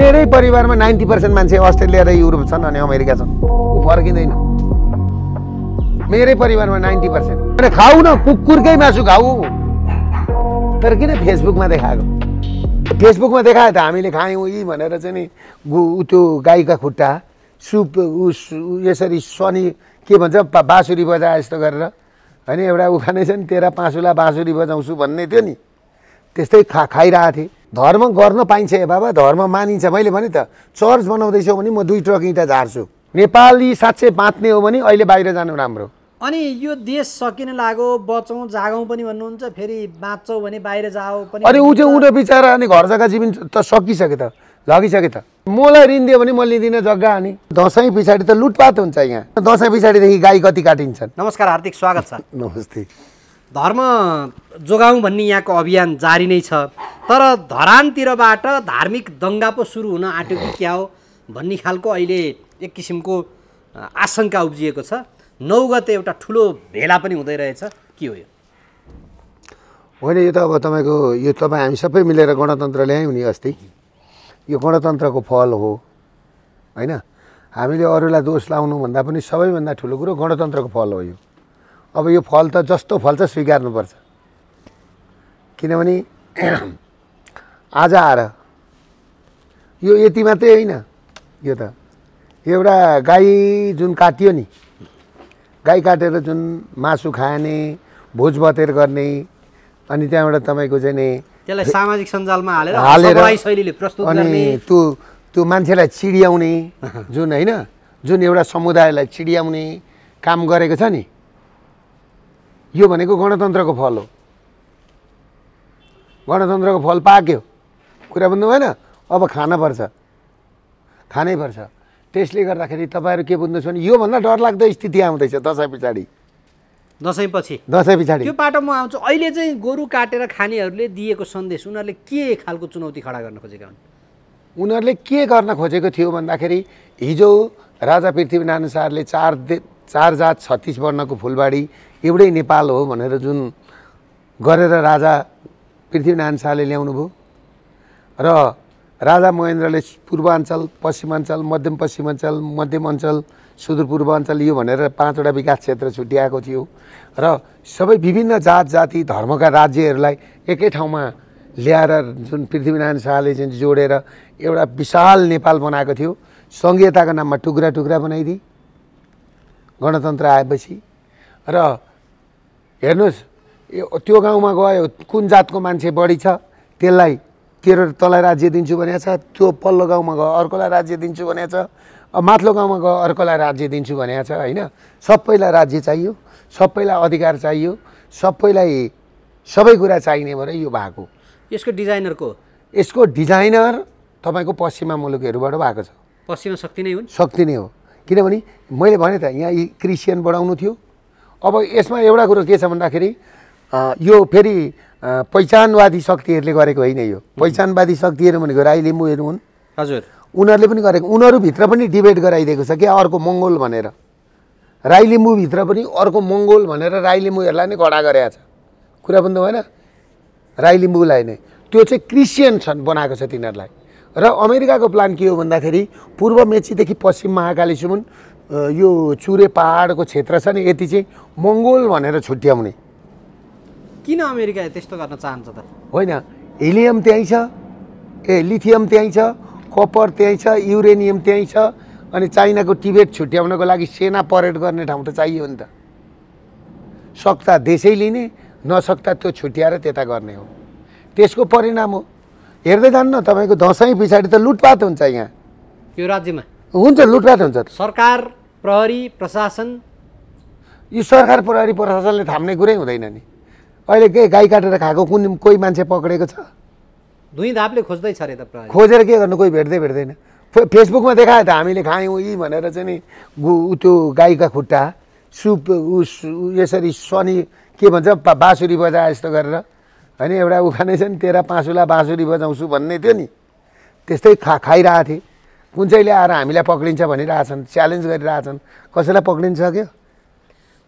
मेरै परिवारमा ninety percent मान्छे अस्ट्रेलिया र युरोप छन् अनि अमेरिका छन् ऊ फर्किँदैन मेरै परिवारमा नाइन्टी पर्सेन्ट अनि खाऊ न कुकुरकै मासु खाऊ तर किन फेसबुकमा देखाएको फेसबुकमा देखायो त हामीले खायौँ यी भनेर चाहिँ नि त्यो गाईका खुट्टा सुप यसरी सनी के भन्छ बाँसुरी बजा यस्तो गरेर होइन एउटा उखानै छ नि तेह्र पाँचुला बाँसुरी बजाउँछु भन्ने थियो नि त्यस्तै खा खाइरहेको थिएँ धर्म गर्न पाइन्छ ए बाबा धर्म मानिन्छ मैले भने त चर्च बनाउँदैछौ भने म दुई ट्रक इँटा झार्छु नेपाली साँच्चै बाँच्ने हो भने अहिले बाहिर जानु राम्रो अनि यो देश सकिन लाग्यो बचौँ जागौँ पनि भन्नुहुन्छ फेरि बाँच्छौँ भने बाहिर जाऊ पनि अनि ऊ चाहिँ उठो बिचरा अनि घर जग्गा जीवन त सकिसके त लगिसके त मलाई ऋण दियो भने म लिँदिनँ जग्गा अनि दसैँ पछाडि त लुटपात हुन्छ यहाँ दसैँ पछाडिदेखि गाई कति काटिन्छ नमस्कार हार्दिक स्वागत छ नमस्ते धर्म जोगाउँ भन्ने यहाँको अभियान जारी नै छ तर धरानतिरबाट धार्मिक दङ्गा पो सुरु हुन आँट्यो कि क्या हो भन्ने खालको अहिले एक किसिमको आशंका उब्जिएको छ नौ गते एउटा ठुलो भेला पनि हुँदै रहेछ के हो यो होइन यो त अब तपाईँको यो तपाईँ हामी सबै मिलेर गणतन्त्र ल्यायौँ नि अस्ति यो गणतन्त्रको फल हो होइन हामीले अरूलाई दोष लाउनु भन्दा पनि सबैभन्दा ठुलो कुरो गणतन्त्रको फल हो यो अब यो फल त जस्तो फल छ स्वीकार्नुपर्छ किनभने आज आएर यो यति मात्रै होइन यो त एउटा गाई जुन काटियो नि गाई काटेर जुन मासु खाने भोज बतेर गर्ने अनि त्यहाँबाट तपाईँको चाहिँ नि त्यसलाई सामाजिक सञ्जालमा हालेर हालेर अनि त्यो त्यो मान्छेलाई चिडियाउने जुन होइन जुन एउटा समुदायलाई चिडियाउने काम गरेको छ नि यो भनेको गणतन्त्रको फल हो गणतन्त्रको फल पाक्यो कुरा बुझ्नु भएन अब खान पर्छ खानै पर्छ त्यसले गर्दाखेरि तपाईँहरू के बुझ्नुहोस् भने योभन्दा डरलाग्दो स्थिति आउँदैछ दसैँ पछाडि दसैँ पछि दसैँ पछाडि त्यो पाटो म आउँछु अहिले चाहिँ गोरु काटेर खानेहरूले दिएको सन्देश उनीहरूले के खालको चुनौती खडा गर्न खोजेका हुन् उनीहरूले के गर्न खोजेको थियो भन्दाखेरि हिजो राजा पृथ्वीनारायण शाहले चार दे चार जात छत्तिस वर्णको फुलबाडी एउटै नेपाल हो भनेर जुन गरेर राजा पृथ्वीनारायण शाहले ल्याउनुभयो र राजा महेन्द्रले पूर्वाञ्चल पश्चिमाञ्चल मध्यम पश्चिमाञ्चल मध्यम मध्यमाञ्चल सुदूरपूर्वाञ्चल यो भनेर पाँचवटा विकास क्षेत्र छुट्याएको थियो र सबै विभिन्न जात जाति धर्मका राज्यहरूलाई एकै ठाउँमा ल्याएर जुन पृथ्वीनारायण शाहले चाहिँ जोडेर एउटा विशाल नेपाल बनाएको थियो सङ्घीयताको नाममा टुक्रा टुक्रा बनाइदिए गणतन्त्र आएपछि र हेर्नुहोस् त्यो गाउँमा गयो कुन जातको मान्छे बढी छ त्यसलाई तेरो तँलाई राज्य दिन्छु भनेको छ त्यो पल्लो गाउँमा गयो अर्कोलाई राज्य दिन्छु भनेको छ माथिल्लो गाउँमा गयो अर्कोलाई राज्य दिन्छु भनेको छ होइन सबैलाई राज्य चाहियो सबैलाई अधिकार चाहियो सबैलाई सबै कुरा चाहिने भएर यो भएको यसको डिजाइनरको यसको डिजाइनर तपाईँको पश्चिमा मुलुकहरूबाट भएको छ पश्चिमा शक्ति नै हो शक्ति नै हो किनभने मैले भने त यहाँ क्रिस्चियन बढाउनु थियो अब यसमा एउटा कुरो के छ भन्दाखेरि यो फेरि पहिचानवादी शक्तिहरूले गरेको होइन यो पहिचानवादी शक्तिहरू भनेको राई लिम्बूहरू हुन् हजुर उनीहरूले पनि गरेको उनीहरूभित्र पनि डिबेट गराइदिएको छ क्या अर्को मङ्गोल भनेर राई लिम्बूभित्र पनि अर्को मङ्गोल भनेर राई लिम्बूहरूलाई नै घडा गरेका छ कुरा पनि त होइन राई लिम्बूलाई नै त्यो चाहिँ क्रिस्चियन छन् बनाएको छ तिनीहरूलाई र अमेरिकाको प्लान के हो भन्दाखेरि पूर्व मेचीदेखि पश्चिम महाकालीसम्म यो चुरे पहाडको क्षेत्र छ नि यति चाहिँ मङ्गोल भनेर छुट्याउने किन अमेरिका त्यस्तो गर्न चाहन्छ त होइन हिलियम त्यहीँ छ ए लिथियम त्यहीँ छ कपर त्यहीँ छ युरेनियम त्यहीँ छ अनि चाइनाको टिबेट छुट्याउनको लागि सेना परेड गर्ने ठाउँ त चाहियो नि त सक्दा देशै लिने नसक्दा त्यो छुट्याएर त्यता गर्ने हो त्यसको परिणाम हो हेर्दै जानु न तपाईँको दसैँ पछाडि त लुटपात हुन्छ यहाँ यो राज्यमा हुन्छ लुटपात हुन्छ सरकार प्रहरी प्रशासन यो सरकार प्रहरी प्रशासनले थाम्ने कुरै हुँदैन नि अहिले के गाई काटेर खाएको कुन कोही मान्छे पक्रेको छ धुइँ धापले खोज्दैछ अरे त खोजेर के गर्नु कोही भेट्दै भेट्दैन फेसबुकमा देखायो त हामीले खायौँ यी भनेर चाहिँ नि त्यो गाईका खुट्टा सुप यसरी शनि के भन्छ बाँसुरी बजा यस्तो गरेर होइन एउटा उखानै छ नि तेह्र पाँसुला बाँसुरी बजाउँछु भन्ने थियो नि त्यस्तै खा खाइरहेको थिएँ कुन चाहिँले आएर हामीलाई पक्रिन्छ भनिरहेछन् च्यालेन्ज गरिरहेछन् कसैलाई पक्रिन सक्यो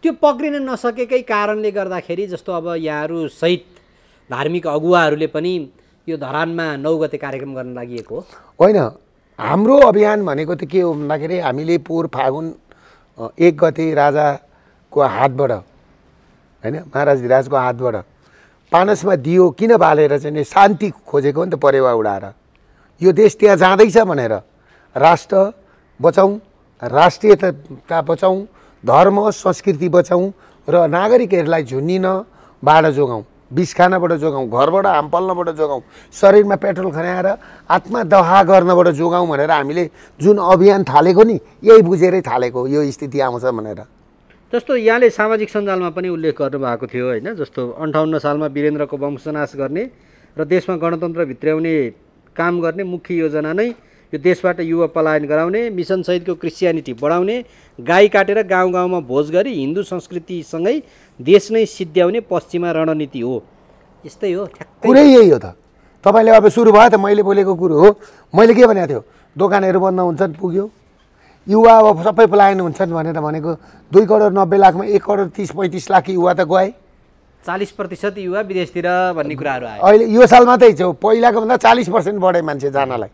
त्यो पक्रिन नसकेकै कारणले गर्दाखेरि जस्तो अब यहाँहरू सहित धार्मिक अगुवाहरूले पनि यो धरानमा नौ गते कार्यक्रम गर्न लागि होइन हाम्रो अभियान भनेको त के हो भन्दाखेरि हामीले पोहोर फागुन एक गते राजाको हातबाट होइन महाराज धिराजको हातबाट पानसमा दियो किन बालेर चाहिँ शान्ति खोजेको नि त परेवा उडाएर यो देश त्यहाँ जाँदैछ भनेर राष्ट्र बचाउँ राष्ट्रियता बचाउँ धर्म संस्कृति बचाउँ र नागरिकहरूलाई झुन्निनबाट जोगाउँ बिस खानाबाट जोगाउँ घरबाट हाम पल्नबाट जोगाउँ शरीरमा पेट्रोल खनाएर दहा गर्नबाट जोगाउँ भनेर हामीले जुन अभियान थालेको नि यही बुझेरै थालेको यो स्थिति आउँछ भनेर जस्तो यहाँले सामाजिक सञ्जालमा पनि उल्लेख गर्नुभएको थियो होइन जस्तो अन्ठाउन्न सालमा वीरेन्द्रको वंशनाश गर्ने र देशमा गणतन्त्र भित्र्याउने काम गर्ने मुख्य योजना नै यो देशबाट युवा पलायन गराउने मिसनसहितको क्रिस्चियानिटी बढाउने गाई काटेर गाउँ गाउँमा भोज गरी हिन्दू संस्कृतिसँगै देश नै सिद्ध्याउने पश्चिमा रणनीति हो यस्तै हो कुरै यही हो त तपाईँले अब सुरु भयो त मैले बोलेको कुरो हो मैले के भनेको थियो दोकानहरू बन्द हुन्छन् पुग्यो युवा अब सबै पलायन हुन्छन् भनेर भनेको दुई करोड नब्बे लाखमा एक करोड तिस पैँतिस लाख युवा त गए चालिस प्रतिशत युवा विदेशतिर भन्ने कुराहरू आयो अहिले यो साल मात्रै थियो पहिलाको भन्दा चालिस पर्सेन्ट बढे मान्छे जानलाई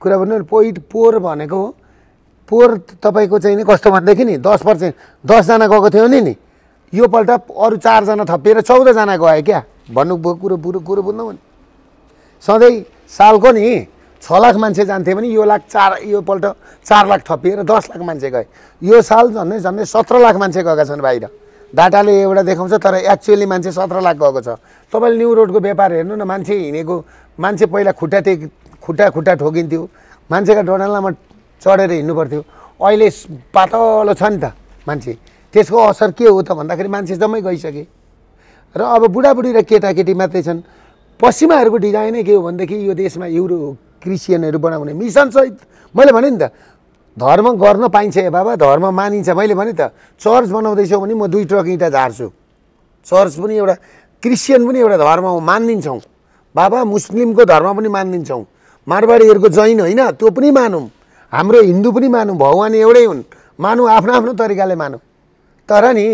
कुरा भन्नु पोइट पोहोर भनेको पोहोर तपाईँको चाहिँ नि कस्तो भनेदेखि नि दस पर्सेन्ट दसजना गएको थियो नि नि योपल्ट अरू चारजना थपिएर चौधजना गयो क्या भन्नु कुरो बुरो कुरो बुझ्नु भने सधैँ सालको नि छ लाख मान्छे जान्थे भने यो लाख चार योपल्ट चार लाख थपिएर दस लाख मान्छे गए यो साल झन्डै झन्डै सत्र लाख मान्छे गएका छन् बाहिर डाटाले एउटा देखाउँछ तर एक्चुअली मान्छे सत्र लाख गएको छ तपाईँले न्यु रोडको व्यापार हेर्नु न मान्छे हिँडेको मान्छे पहिला खुट्टा टेक खुट्टा खुट्टा ठोकिन्थ्यो मान्छेका डोडालामा चढेर हिँड्नु पर्थ्यो अहिले पातलो छ नि त मान्छे त्यसको असर के हो त भन्दाखेरि मान्छे जम्मै गइसके र अब बुढाबुढी र केटाकेटी मात्रै छन् पश्चिमाहरूको डिजाइनै के हो भनेदेखि यो देशमा युरो क्रिस्चियनहरू बनाउने मिसनसहित मैले भनेँ नि त धर्म गर्न पाइन्छ ए बाबा धर्म मानिन्छ मैले भने त चर्च बनाउँदैछौँ भने म दुई ट्रक इँटा झार्छु चर्च पनि एउटा क्रिस्चियन पनि एउटा धर्म हो मानिदिन्छौँ बाबा मुस्लिमको धर्म पनि मानिदिन्छौँ मारवाडीहरूको जैन होइन त्यो पनि मानौँ हाम्रो हिन्दू पनि मानौँ भगवान् एउटै हुन् मानौँ आफ्नो आफ्नो तरिकाले मानौँ तर नि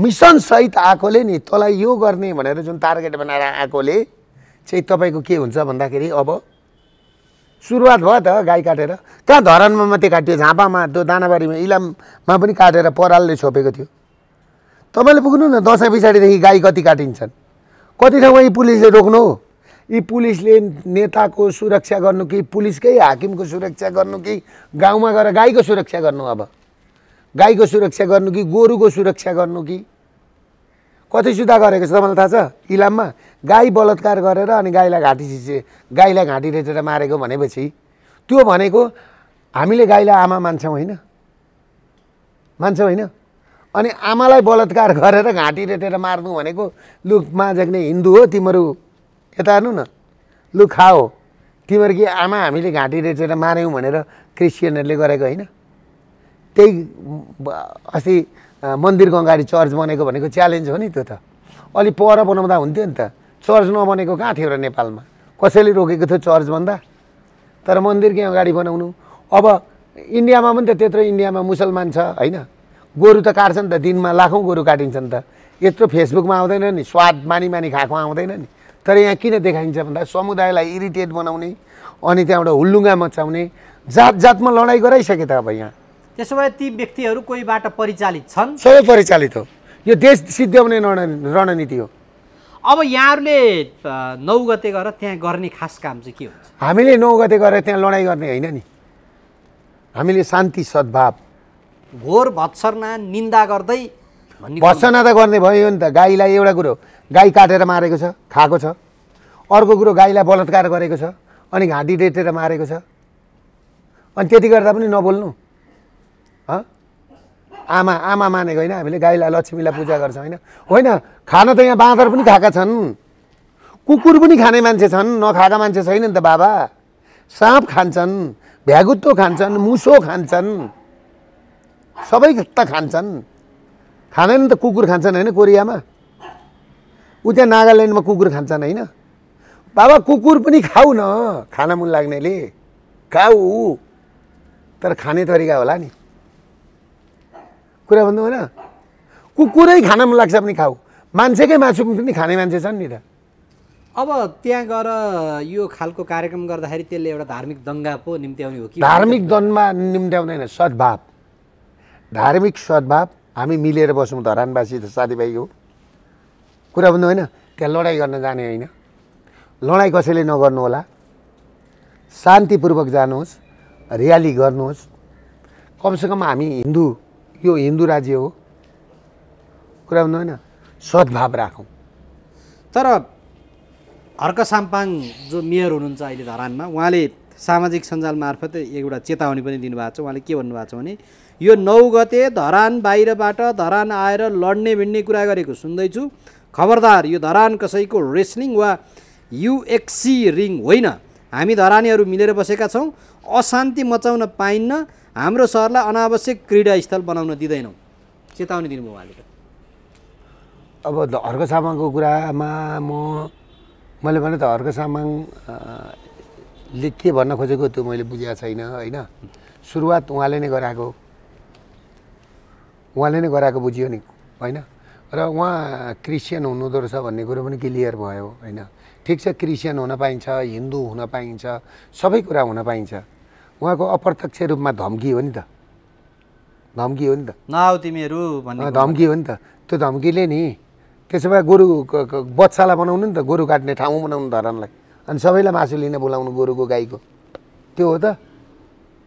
मिसनसहित आएकोले नि तँलाई यो गर्ने भनेर जुन टार्गेट बनाएर आएकोले चाहिँ तपाईँको के हुन्छ भन्दाखेरि अब सुरुवात भयो त गाई काटेर कहाँ धरानमा मात्रै काटियो झापामा त्यो दानाबारीमा इलाममा पनि काटेर परालले छोपेको थियो तपाईँले पुग्नु न दसैँ पछाडिदेखि गाई कति काटिन्छन् कति ठाउँमा यी पुलिसले रोक्नु हो यी पुलिसले नेताको सुरक्षा गर्नु कि पुलिसकै हाकिमको सुरक्षा गर्नु कि गाउँमा गएर गाईको सुरक्षा गर्नु अब गाईको सुरक्षा गर्नु कि गोरुको सुरक्षा गर्नु कि कति सुधा गरेको छ तपाईँलाई थाहा छ इलाममा गाई बलात्कार गरेर अनि गाईलाई घाँटी छिचे गाईलाई घाँटी रेटेर मारेको भनेपछि त्यो भनेको हामीले गाईलाई आमा मान्छौँ होइन मान्छौँ होइन अनि आमालाई बलात्कार गरेर घाँटी रेटेर मार्नु भनेको लुकमा जग्ने हिन्दू हो तिमीहरू यता हेर्नु न लु खाओ तिमीहरू कि आमा हामीले घाँटी रेचेर माऱ्यौँ भनेर क्रिस्चियनहरूले गरेको होइन त्यही अस्ति मन्दिरको अगाडि चर्च बनेको भनेको च्यालेन्ज हो नि त्यो त अलि पर बनाउँदा हुन्थ्यो नि त चर्च नबनेको कहाँ थियो र नेपालमा कसैले रोकेको थियो चर्च भन्दा तर मन्दिरकै अगाडि बनाउनु अब इन्डियामा पनि त त्यत्रो इन्डियामा मुसलमान छ होइन गोरु त काट्छ नि त दिनमा लाखौँ गोरु काटिन्छ नि त यत्रो फेसबुकमा आउँदैन नि स्वाद मानी मानी खाएको आउँदैन नि तर यहाँ किन देखाइन्छ भन्दा समुदायलाई इरिटेट बनाउने अनि त्यहाँबाट हुल्लुङ्गा मचाउने जात जातमा लडाइँ गराइसके त अब यहाँ त्यसो भए ती व्यक्तिहरू कोहीबाट परिचालित छन् सबै परिचालित हो यो देश सिद्ध्याउने रणनीति हो अब यहाँहरूले नौ गते गरेर त्यहाँ गर्ने खास काम चाहिँ के हो हामीले नौ गते गरेर त्यहाँ लडाइँ गर्ने होइन नि हामीले शान्ति सद्भाव घोर भत्सरमा निन्दा गर्दै भर्सना त गर्ने भयो नि त गाईलाई एउटा कुरो गाई काटेर मारेको छ खाएको छ अर्को कुरो गाईलाई बलात्कार गरेको छ अनि घाँटी डेटेर मारेको छ अनि त्यति गर्दा पनि नबोल्नु आमा आमा मानेको होइन हामीले गाईलाई लक्ष्मीलाई पूजा गर्छौँ होइन होइन खान त यहाँ बाँदर पनि खाएका छन् कुकुर पनि खाने मान्छे छन् नखाएका मान्छे छैन नि त बाबा साँप खान्छन् भ्यागुत्तो खान्छन् मुसो खान्छन् सबै त खान्छन् खाँदैन त कुकुर खान्छन् होइन कोरियामा ऊ त्यहाँ नागाल्यान्डमा कुकुर खान्छन् होइन बाबा कुकुर पनि खाऊ न खाना मन लाग्नेले खाऊ तर खाने तरिका होला नि कुरा भन्नु होइन कुकुरै खान मन लाग्छ पनि खाऊ मान्छेकै मासु पनि खाने मान्छे छन् नि त अब त्यहाँ गएर यो खालको कार्यक्रम गर्दाखेरि त्यसले एउटा धार्मिक दङ्गा पो निम्त्याउने हो कि धार्मिक दङ्गा निम्त्याउँदैन सद्भाव धार्मिक सद्भाव हामी मिलेर बसौँ धरानवासी त साथीभाइ हो कुरा भन्नु होइन त्यहाँ लडाइँ गर्न जाने होइन लडाइँ कसैले नगर्नु होला शान्तिपूर्वक जानुहोस् र्याली गर्नुहोस् कमसेकम हामी हिन्दू यो हिन्दू राज्य हो कुरा भन्नु होइन सद्भाव राखौँ तर हर्क साम्पाङ जो मेयर हुनुहुन्छ अहिले धरानमा उहाँले सामाजिक सञ्जाल मार्फत एउटा चेतावनी पनि दिनुभएको छ उहाँले के भन्नुभएको छ भने यो नौ गते धरान बाहिरबाट धरान आएर लड्ने भिड्ने कुरा गरेको सुन्दैछु खबरदार यो धरान कसैको रेस्लिङ वा युएक्सी रिङ होइन हामी धरानीहरू मिलेर बसेका छौँ अशान्ति मचाउन पाइन्न हाम्रो सहरलाई अनावश्यक क्रीडास्थल बनाउन दिँदैनौँ चेतावनी दिनुभयो उहाँले अब हर्क सामाङको कुरामा म मैले भने त हर्क सामाङले के भन्न खोजेको त्यो मैले बुझेको छैन होइन सुरुवात उहाँले नै गराएको उहाँले नै गराएको बुझियो नि होइन र उहाँ क्रिस्चियन हुनुहुँदो रहेछ भन्ने कुरो पनि क्लियर भयो होइन ठिक छ क्रिस्चियन हुन पाइन्छ हिन्दू हुन पाइन्छ सबै कुरा हुन पाइन्छ उहाँको अप्रत्यक्ष रूपमा धम्की हो नि त धम्की हो नि त नआउ तिमीहरू धम्की हो नि त त्यो धम्कीले नि त्यसो भए गोरु बच्चालाई बनाउनु नि त गोरु काट्ने ठाउँ बनाउनु धरानलाई अनि सबैलाई मासु लिन बोलाउनु गोरुको गाईको त्यो हो त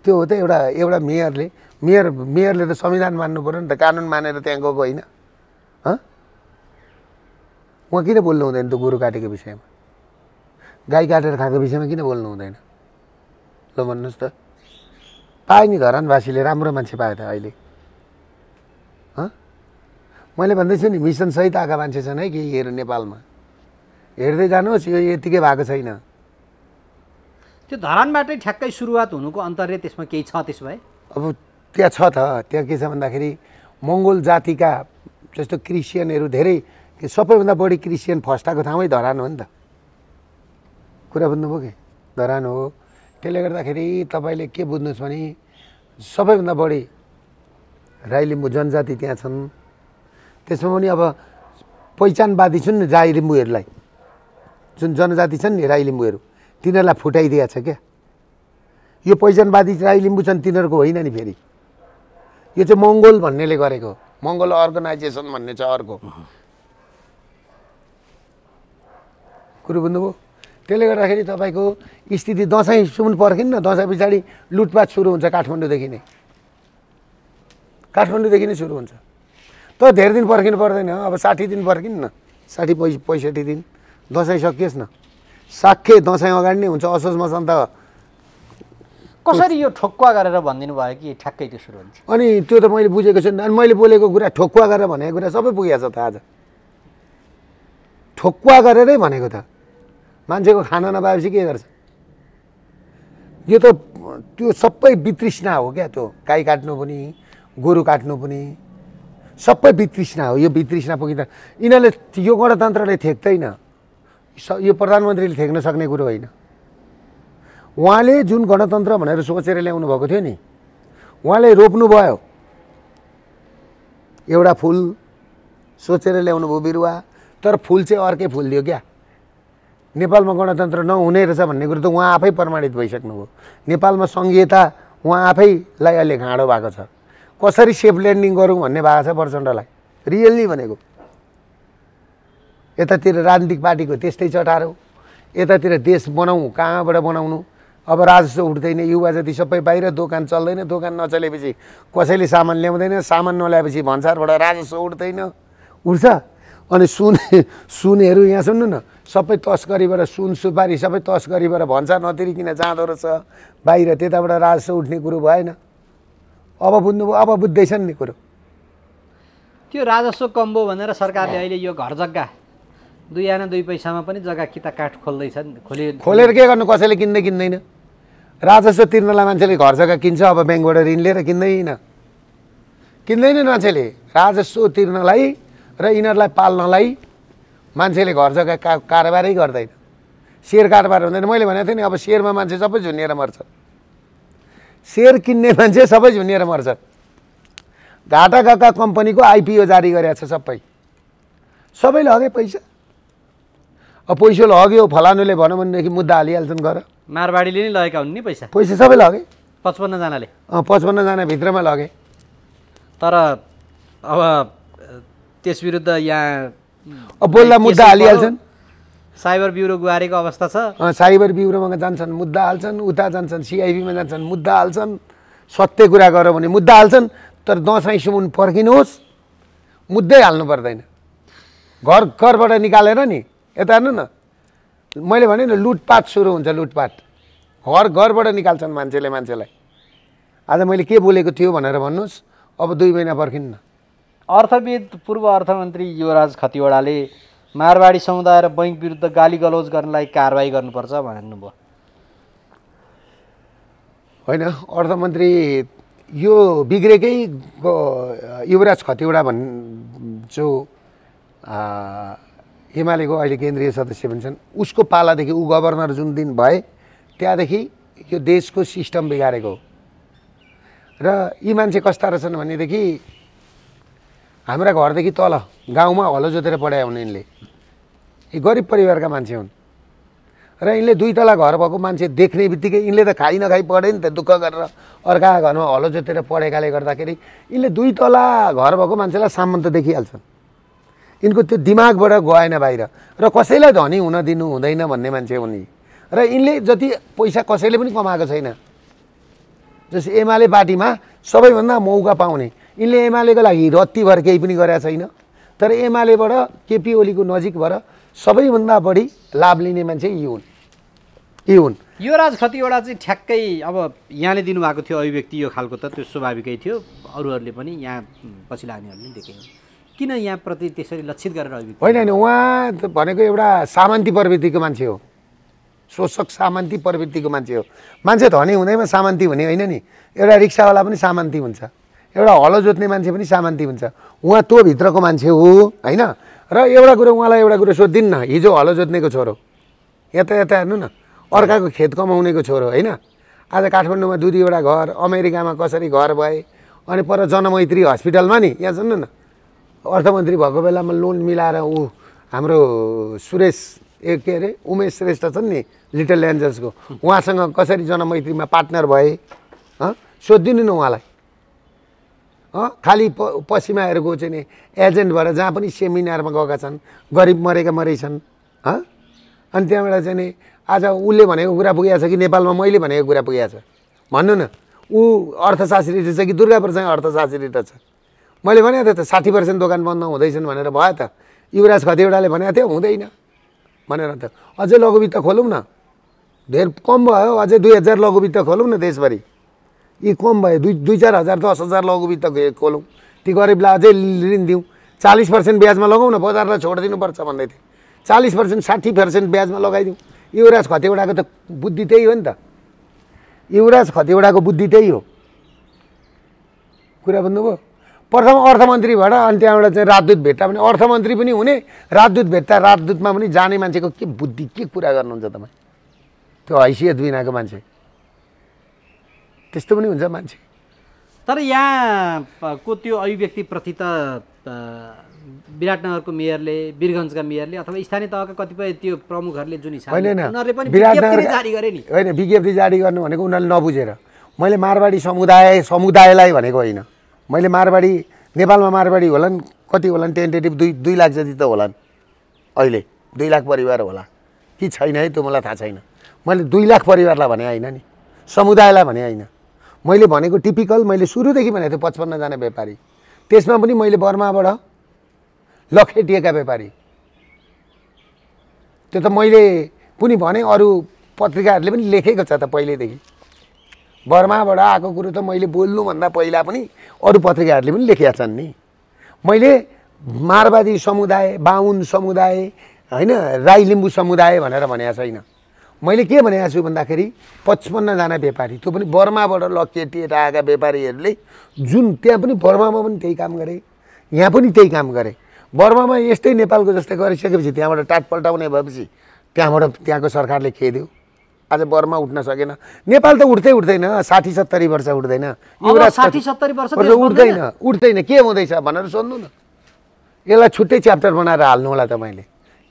त्यो हो त एउटा एउटा मेयरले मेयर मेयरले त संविधान मान्नु पऱ्यो नि त कानुन मानेर त्यहाँ गएको होइन उहाँ किन बोल्नु हुँदैन त गोरु काटेको विषयमा गाई काटेर खाएको विषयमा किन बोल्नु हुँदैन ल भन्नुहोस् त पाएँ नि धरानवासीले राम्रो मान्छे पाएँ त अहिले मैले भन्दैछु नि सहित आएका मान्छे छन् है केही हेर नेपालमा हेर्दै जानुहोस् यो यतिकै भएको छैन त्यो धरानबाटै ठ्याक्कै सुरुवात हुनुको अन्तर्य त्यसमा केही छ त्यसो भए अब त्यहाँ छ त त्यहाँ के छ भन्दाखेरि मङ्गोल जातिका जस्तो क्रिस्चियनहरू धेरै सबैभन्दा बढी क्रिस्चियन फस्टाएको ठाउँमै धरान हो नि त कुरा बुझ्नुभयो कि धरान हो त्यसले गर्दाखेरि तपाईँले के बुझ्नुहोस् भने सबैभन्दा बढी राई लिम्बू जनजाति त्यहाँ छन् त्यसमा पनि अब पहिचानवादी छन् नि राई लिम्बूहरूलाई जुन जनजाति छन् नि राई लिम्बूहरू तिनीहरूलाई फुटाइदिएको छ क्या यो पहिचानवादी राई लिम्बू छन् तिनीहरूको होइन नि फेरि यो चाहिँ मङ्गोल भन्नेले गरेको मङ्गोल अर्गनाइजेसन भन्ने छ अर्को कुरो बुझ्नुभयो त्यसले गर्दाखेरि तपाईँको स्थिति दसैँ सुन पर्खिन्न दसैँ पछाडि लुटपाट सुरु हुन्छ काठमाडौँदेखि नै काठमाडौँदेखि नै सुरु हुन्छ त धेरै दिन पर्खिनु पर्दैन अब साठी दिन पर्खिन्न साठी पैँ पैँसठी दिन दसैँ सकियोस् न साक्खे दसैँ अगाडि नै हुन्छ असोजमा त कसरी यो ठोक्वा गरेर भनिदिनु भयो कि ठ्याक्कै त्यो सुरु हुन्छ अनि त्यो त मैले बुझेको छु अनि मैले बोलेको कुरा ठोक्वा गरेर भनेको कुरा सबै पुगेको छ त आज ठोक्वा गरेरै भनेको त मान्छेको खाना नपाएपछि के गर्छ यो त त्यो सबै वितृष्णा हो क्या त्यो गाई काट्नु पनि गोरु काट्नु पनि सबै वितृष्णा हो यो वितृष्णा पुगिँदा यिनीहरूले यो गणतन्त्रले थ्याक्दैन यो प्रधानमन्त्रीले थ्याक्न सक्ने कुरो होइन उहाँले जुन गणतन्त्र भनेर सोचेर ल्याउनु भएको थियो नि उहाँले रोप्नुभयो एउटा फुल सोचेर ल्याउनु भयो बिरुवा तर फुल चाहिँ अर्कै फुल दियो क्या नेपालमा गणतन्त्र नहुने रहेछ भन्ने कुरो त उहाँ आफै प्रमाणित भइसक्नुभयो नेपालमा सङ्घीयता उहाँ आफैलाई अहिले घाँडो भएको छ कसरी सेफ ल्यान्डिङ गरौँ भन्ने भएको छ प्रचण्डलाई रियल्ली भनेको यतातिर राजनीतिक पार्टीको त्यस्तै चटारो यतातिर देश बनाउँ कहाँबाट बनाउनु अब राजस्व उठ्दैन युवा जति सबै बाहिर दोकान चल्दैन दोकान नचलेपछि कसैले सामान ल्याउँदैन सामान नल्याएपछि भन्सारबाट राजस्व उठ्दैन उठ्छ अनि सुन सुनहरू यहाँ सुन्नु न सबै तस्करीबाट सुन सुपारी सबै तस्करीबाट भन्सार नतिरिकन जाँदो रहेछ बाहिर त्यताबाट राजस्व उठ्ने कुरो भएन अब बुझ्नु अब बुझ्दैछन् नि कुरो त्यो राजस्व कम्बो भनेर सरकारले अहिले यो घर जग्गा दुई आना दुई पैसामा पनि जग्गा किता काठ खोल्दैछन् खोलेर के गर्नु कसैले किन्दै किन्दैन राजस्व तिर्नलाई मान्छेले घर जग्गा किन्छ अब ब्याङ्कबाट ऋण लिएर किन्दैन किन्दैन मान्छेले राजस्व तिर्नलाई र यिनीहरूलाई पाल्नलाई मान्छेले घर जग्गा का कारोबारै गर्दैन सेयर कारोबार हुँदैन मैले भनेको थिएँ नि अब सेयरमा मान्छे सबै झुन्डिएर मर्छ सेयर किन्ने मान्छे सबै झुन्डिएर मर्छ घाटा गएका कम्पनीको आइपिओ जारी गरेको छ सबै सबैले अझै पैसा अब पैसा लग्यो फलानुले भनौँ भनेदेखि मुद्दा हालिहाल्छन् गर मारवाडीले नै लगेका हुन् नि पैसा पैसा सबै लगे पचपन्नजनाले पचपन्नजना भित्रमा लगे तर अब त्यस विरुद्ध यहाँ अब बोल्दा मुद्दा हालिहाल्छन् साइबर ब्युरो गुहारेको अवस्था छ साइबर ब्युरोमा जान्छन् मुद्दा हाल्छन् उता जान्छन् सिआइबीमा जान्छन् मुद्दा हाल्छन् सत्य कुरा गर भने मुद्दा हाल्छन् तर दसैँसम्म पर्खिनुहोस् मुद्दै हाल्नु पर्दैन घर घरबाट निकालेर नि यता हेर्नु न मैले भने नि लुटपाट सुरु हुन्छ लुटपाट घर घरबाट निकाल्छन् मान्छेले मान्छेलाई आज मैले के बोलेको थियो भनेर भन्नुहोस् अब दुई महिना पर्खिन्न अर्थविद पूर्व अर्थमन्त्री युवराज खतिवडाले मारवाडी समुदाय र बैङ्क विरुद्ध गाली गलौज गर्नलाई कारवाही गर्नुपर्छ भन्नुभयो होइन अर्थमन्त्री यो बिग्रेकै युवराज खतिवडा भन् जो हिमालयको अहिले केन्द्रीय सदस्य पनि छन् उसको पालादेखि ऊ गभर्नर जुन दिन भए त्यहाँदेखि यो देशको सिस्टम बिगारेको हो र यी मान्छे कस्ता रहेछन् भनेदेखि हाम्रा घरदेखि तल गाउँमा हलो जोतेर पढाए हुन् यिनले यी गरिब परिवारका मान्छे हुन् र यिनले दुई तला घर भएको मान्छे देख्ने बित्तिकै यिनले त खाइ नखाइ पढे नि त दुःख गरेर अर्का घरमा हलो जोतेर पढेकाले गर्दाखेरि यिनले दुई तला घर भएको मान्छेलाई सामान त देखिहाल्छन् यिनको त्यो दिमागबाट गएन बाहिर र कसैलाई धनी हुन दिनु हुँदैन भन्ने मान्छे हो नि र यिनले जति पैसा कसैले पनि कमाएको छैन जस्तै एमाले पार्टीमा सबैभन्दा मौका पाउने यिनले एमालेको लागि रत्तिभर केही पनि गरेका छैन तर एमालेबाट केपी ओलीको नजिकबाट सबैभन्दा बढी लाभ लिने मान्छे यी हुन् यी हुन् यो राज खतिवटा चाहिँ ठ्याक्कै अब यहाँले दिनुभएको थियो अभिव्यक्ति यो खालको त त्यो स्वाभाविकै थियो अरूहरूले पनि यहाँ पछि लाग्नेहरूले देखेँ किन यहाँप्रति त्यसरी लक्षित गरेर होइन होइन उहाँ भनेको एउटा सामन्ती प्रवृत्तिको मान्छे हो शोषक सामन्ती प्रवृत्तिको मान्छे हो मान्छे धनी हुँदैमा सामन्ती हुने होइन नि एउटा रिक्सावाला पनि सामन्ती हुन्छ एउटा हलो जोत्ने मान्छे पनि सामन्ती हुन्छ उहाँ त्यो भित्रको मान्छे हो होइन र एउटा कुरो उहाँलाई एउटा कुरो न हिजो हलो जोत्नेको छोरो यता यता हेर्नु न अर्काको खेत कमाउनेको छोरो होइन आज काठमाडौँमा दुई दुईवटा घर अमेरिकामा कसरी घर भए अनि पर जनमैत्री हस्पिटलमा नि यहाँ सुन्नु न अर्थमन्त्री भएको बेलामा लोन मिलाएर ऊ हाम्रो सुरेश ए के अरे उमेश श्रेष्ठ छन् नि लिटल एन्जल्सको उहाँसँग कसरी जनमैत्रीमा पार्टनर भए सोधिदिनु न उहाँलाई खालि प पश्चिमाहरूको चाहिँ नि एजेन्ट भएर जहाँ पनि सेमिनारमा गएका छन् गरिब मरेका मरेछन् अनि त्यहाँबाट चाहिँ नि आज उसले भनेको कुरा पुगेको छ कि नेपालमा मैले भनेको कुरा पुगेको छ भन्नु न ऊ अर्थशास्त्री रहेछ कि दुर्गा प्रसाद अर्थशास्त्री रहेछ मैले भनेको त साठी पर्सेन्ट दोकान बन्द हुँदैछन् भनेर भयो त युवराज खतिवडाले भनेको थियो हुँदैन भनेर त अझै लघुवित्त खोलौँ न धेर कम भयो अझै दुई हजार लघुवित्त खोलौँ न देशभरि यी कम भयो दुई दुई चार हजार दस हजार लघुवित्त खोलौँ ती गरिबलाई अझै ऋण दिउँ चालिस पर्सेन्ट ब्याजमा लगाउँ न बजारलाई छोडिदिनुपर्छ भन्दै थिएँ चालिस पर्सेन्ट साठी पर्सेन्ट ब्याजमा लगाइदिउँ युवराज खतिवडाको त बुद्धि त्यही हो नि त युवराज खतिवडाको बुद्धि त्यही हो कुरा भन्नुभयो प्रथम अर्थमन्त्री भएर अनि त्यहाँबाट चाहिँ राजदूत भेट्दा पनि अर्थमन्त्री पनि हुने राजदूत भेट्दा राजदूतमा पनि जाने मान्छेको के बुद्धि के कुरा गर्नुहुन्छ तपाईँ त्यो हैसियत बिनाको मान्छे त्यस्तो पनि हुन्छ मान्छे तर यहाँको त्यो अभिव्यक्तिप्रति त विराटनगरको मेयरले वीरगञ्जका मेयरले अथवा स्थानीय तहका कतिपय त्यो प्रमुखहरूले जुन हिसाबले होइन विज्ञप्ति जारी गर्नु भनेको उनीहरूले नबुझेर मैले मारवाडी समुदाय समुदायलाई भनेको होइन मैले मारवाडी नेपालमा मारवाडी होलान् कति होलान् टेन्टेटिभ दुई दुई लाख जति त होलान् अहिले दुई लाख परिवार होला कि छैन है त्यो मलाई थाहा छैन मैले दुई लाख परिवारलाई भने होइन नि समुदायलाई भने होइन मैले भनेको टिपिकल मैले सुरुदेखि भनेको थिएँ पचपन्नजना व्यापारी त्यसमा पनि मैले बर्माबाट लखेटिएका व्यापारी त्यो त मैले पनि भने अरू पत्रिकाहरूले पनि लेखेको छ त पहिल्यैदेखि बर्माबाट आएको कुरो त मैले बोल्नुभन्दा पहिला पनि अरू पत्रिकाहरूले पनि लेखेका छन् नि मैले मारवादी समुदाय बाहुन समुदाय होइन राई लिम्बू समुदाय भनेर भनेको छैन मैले के भनेको छु भन्दाखेरि पचपन्नजना व्यापारी त्यो पनि बर्माबाट लकेटिएर आएका व्यापारीहरूले जुन त्यहाँ पनि बर्मामा पनि त्यही काम गरे यहाँ पनि त्यही काम गरे बर्मामा यस्तै नेपालको जस्तै गरिसकेपछि त्यहाँबाट टाट पल्टाउने भएपछि त्यहाँबाट त्यहाँको सरकारले खेद्यो आज बर्मा उठ्न सकेन नेपाल त उठ्दै उठ्दैन साठी सत्तरी वर्ष उठ्दैन युवराज साठी सत्तरी वर्ष उठ्दैन उठ्दैन के हुँदैछ भनेर सोध्नु न यसलाई छुट्टै च्याप्टर बनाएर हाल्नु होला तपाईँले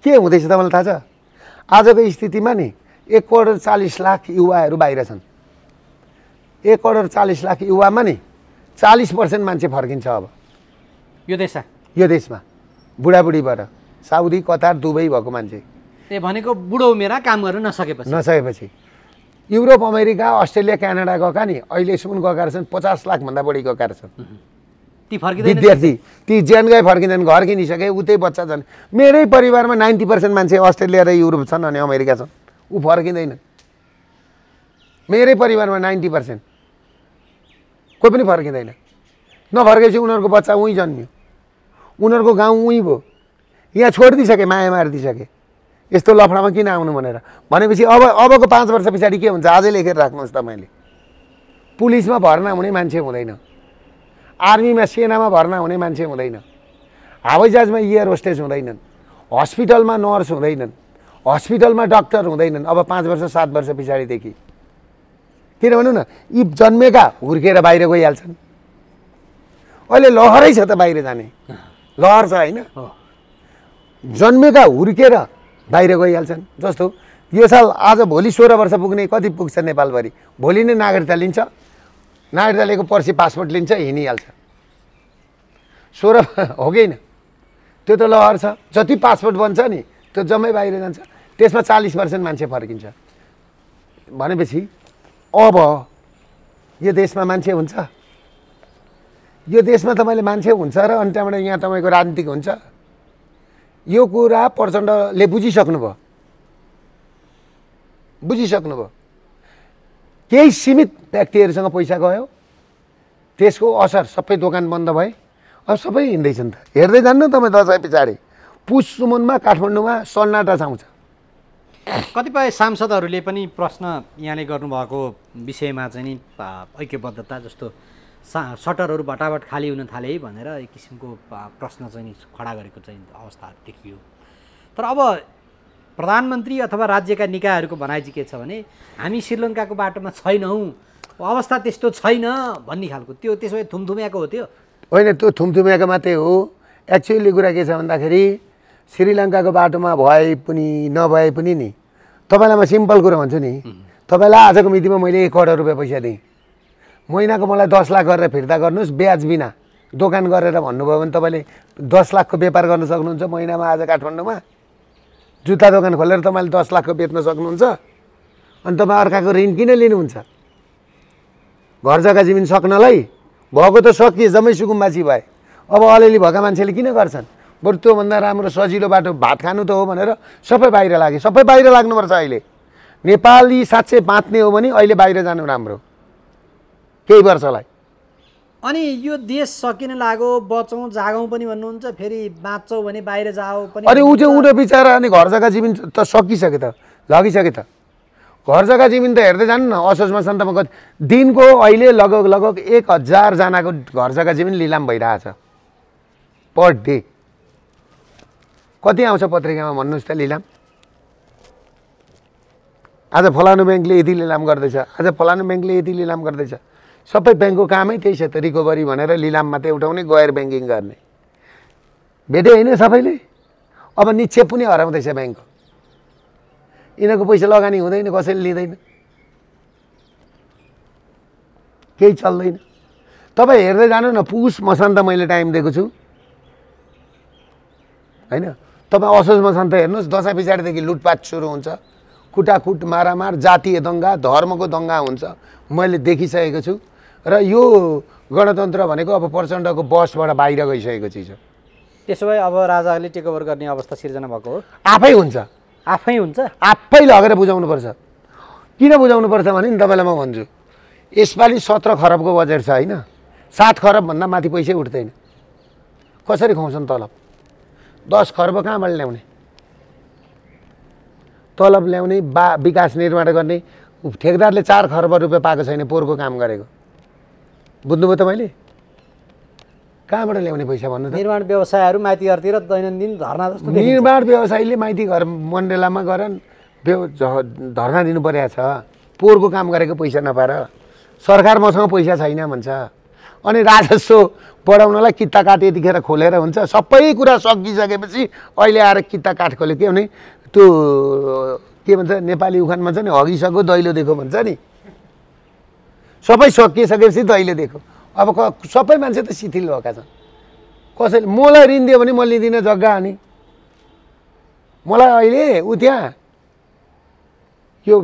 के हुँदैछ तपाईँलाई थाहा छ आजको स्थितिमा नि एक करोड चालिस लाख युवाहरू बाहिर छन् एक करोड चालिस लाख युवामा नि चालिस पर्सेन्ट मान्छे फर्किन्छ अब यो देशमा यो देशमा बुढाबुढीबाट साउदी कतार दुबई भएको मान्छे त्यो भनेको बुढो मेरा काम गर्न नसकेपछि नसकेपछि युरोप अमेरिका अस्ट्रेलिया क्यानाडा गएका नि अहिलेसम्म गएका रहेछन् पचास लाखभन्दा बढी गएका रहेछन् ती फर्किँदैन विद्यार्थी ती ज्यान गए फर्किँदैन घर किनिसके उतै बच्चा छन् मेरै परिवारमा नाइन्टी पर्सेन्ट मान्छे अस्ट्रेलिया र युरोप छन् अनि अमेरिका छन् ऊ फर्किँदैन मेरै परिवारमा नाइन्टी पर्सेन्ट कोही पनि फर्किँदैन नफर्केपछि उनीहरूको बच्चा उहीँ जन्मियो उनीहरूको गाउँ उहीँ भयो यहाँ छोडिदिइसके माया मारिदिइसके यस्तो लफडामा किन आउनु भनेर भनेपछि अब अबको पाँच वर्ष पछाडि के हुन्छ आजै लेखेर राख्नुहोस् तपाईँले पुलिसमा भर्ना हुने मान्छे हुँदैन आर्मीमा सेनामा भर्ना हुने मान्छे हुँदैन हवाईजहाजमा इयर होस्टेज हुँदैनन् हस्पिटलमा नर्स हुँदैनन् हस्पिटलमा डक्टर हुँदैनन् अब पाँच वर्ष सात वर्ष पछाडिदेखि किन भनौँ न यी जन्मेका हुर्केर बाहिर गइहाल्छन् अहिले लहरै छ त बाहिर जाने लहर छ होइन जन्मेका हुर्केर बाहिर गइहाल्छन् जस्तो यो साल आज भोलि सोह्र वर्ष पुग्ने कति पुग्छ नेपालभरि भोलि नै नागरिकता लिन्छ नागरिकता लिएको पर्सि पासपोर्ट लिन्छ हिँडिहाल्छ सोह्र हो कि त्यो त लहर छ जति पासपोर्ट बन्छ नि त्यो जम्मै बाहिर जान्छ त्यसमा चालिस पर्सेन्ट मान्छे फर्किन्छ भनेपछि अब यो देशमा मान्छे हुन्छ यो देशमा तपाईँले मान्छे हुन्छ र अनि त्यहाँबाट यहाँ तपाईँको राजनीतिक हुन्छ यो कुरा प्रचण्डले बुझिसक्नुभयो बुझिसक्नुभयो केही सीमित व्यक्तिहरूसँग पैसा गयो त्यसको असर सबै दोकान बन्द भए अब सबै हिँड्दैछन् त हेर्दै जानु तपाईँ दसैँ पछाडि पुस सुमनमा काठमाडौँमा सन्नाटा छाउँछ कतिपय सांसदहरूले पनि प्रश्न यहाँले गर्नुभएको विषयमा चाहिँ नि ऐक्यबद्धता जस्तो सा सटरहरू भटाभट खाली हुन थाले है भनेर एक किसिमको प्रश्न चाहिँ नि खडा गरेको चाहिँ अवस्था देखियो तर अब प्रधानमन्त्री अथवा राज्यका निकायहरूको भनाइ चाहिँ के छ भने हामी श्रीलङ्काको बाटोमा छैनौँ अवस्था त्यस्तो छैन भन्ने खालको त्यो त्यसो भए थुमथुम्याएको हो त्यो होइन त्यो थुमथुम्याएको मात्रै हो एक्चुअली कुरा के छ भन्दाखेरि श्रीलङ्काको बाटोमा भए पनि नभए पनि नि तपाईँलाई म सिम्पल कुरा भन्छु नि तपाईँलाई आजको मितिमा मैले एक करोड रुपियाँ पैसा दिएँ महिनाको मलाई दस लाख गरेर फिर्ता गर्नुहोस् ब्याज बिना दोकान गरेर भन्नुभयो भने तपाईँले दस लाखको व्यापार गर्न सक्नुहुन्छ महिनामा आज काठमाडौँमा जुत्ता दोकान खोलेर तपाईँले दस लाखको बेच्न सक्नुहुन्छ अनि तपाईँ अर्काको ऋण किन लिनुहुन्छ घर जग्गा जमिन सक्नलाई भएको त सकिए जम्मै सुकुम्बासी भए अब अलिअलि भएका मान्छेले किन गर्छन् बरु त्योभन्दा राम्रो सजिलो बाटो भात खानु त हो भनेर सबै बाहिर लाग्यो सबै बाहिर लाग्नुपर्छ अहिले नेपाली साँच्चै बाँच्ने हो भने अहिले बाहिर जानु राम्रो केही वर्षलाई अनि यो देश सकिन लाग्यो बचौँ जागौँ पनि भन्नुहुन्छ फेरि बाँच्छौँ भने बाहिर जाऊ पनि अनि ऊ चाहिँ उनीहरू बिचरा अनि घर जग्गा जिमिन त सकिसके त लगिसके त घर जग्गा जिमिन त हेर्दै जानु न असोजमा सन्तमा कति दिनको अहिले लगभग लगभग एक हजारजनाको घर जग्गा जिमिन लिलाम भइरहेछ पर डे कति आउँछ पत्रिकामा भन्नुहोस् त लिलाम आज फलानु ब्याङ्कले यति लिलाम गर्दैछ आज फलानु ब्याङ्कले यति लिलाम गर्दैछ सबै ब्याङ्कको कामै त्यही छ त रिकभरी भनेर लिलाममा मात्रै उठाउने गैर ब्याङ्किङ गर्ने भेटे होइन सबैले अब निक्षेप पनि हराउँदैछ ब्याङ्कको यिनीहरूको पैसा लगानी हुँदैन कसैले लिँदैन केही चल्दैन तपाईँ हेर्दै जानु न पुस मसन्त मैले टाइम दिएको छु होइन तपाईँ असोज मसन्त हेर्नुहोस् दसैँ पछाडिदेखि लुटपाट सुरु हुन्छ कुटाकुट मारामार जातीय दङ्गा धर्मको दङ्गा हुन्छ मैले देखिसकेको छु र यो गणतन्त्र भनेको अब प्रचण्डको बसबाट बाहिर गइसकेको चिज हो त्यसो भए अब राजाले ओभर गर्ने अवस्था सिर्जना भएको हो आफै हुन्छ आफै हुन्छ आफै लगेर बुझाउनुपर्छ किन बुझाउनुपर्छ भने नि तपाईँलाई म भन्छु यसपालि सत्र खरबको बजेट छ होइन सात खरबभन्दा माथि पैसै उठ्दैन कसरी खुवाउँछन् तलब दस खर्ब कहाँबाट ल्याउने तलब ल्याउने बा विकास निर्माण गर्ने ठेकदारले चार खर्ब रुपियाँ पाएको छैन पोहोरको काम गरेको बुझ्नुभयो तपाईँले कहाँबाट ल्याउने पैसा भन्नु निर्माण व्यवसायहरू माइती घरतिर दैनन्दिन धर्ना जस्तो निर्माण व्यवसायले माइती घर मन्डेलामा गर धर्ना दिनु परेको छ पोहोरको काम गरेको पैसा नपाएर सरकार मसँग पैसा छैन भन्छ अनि राजस्व बढाउनलाई किता काठ यतिखेर खोलेर हुन्छ सबै कुरा सकिसकेपछि अहिले आएर किता काठ खोल्यो के भने त्यो के भन्छ नेपाली उखान भन्छ नि हगिसक्यो दैलो दिएको भन्छ नि सबै सकिसकेपछि अहिले दिएको अब क सबै मान्छे त शिथिल भएका छन् कसैले मलाई ऋण दियो भने म लिँदिनँ जग्गा अनि मलाई अहिले ऊ त्यहाँ यो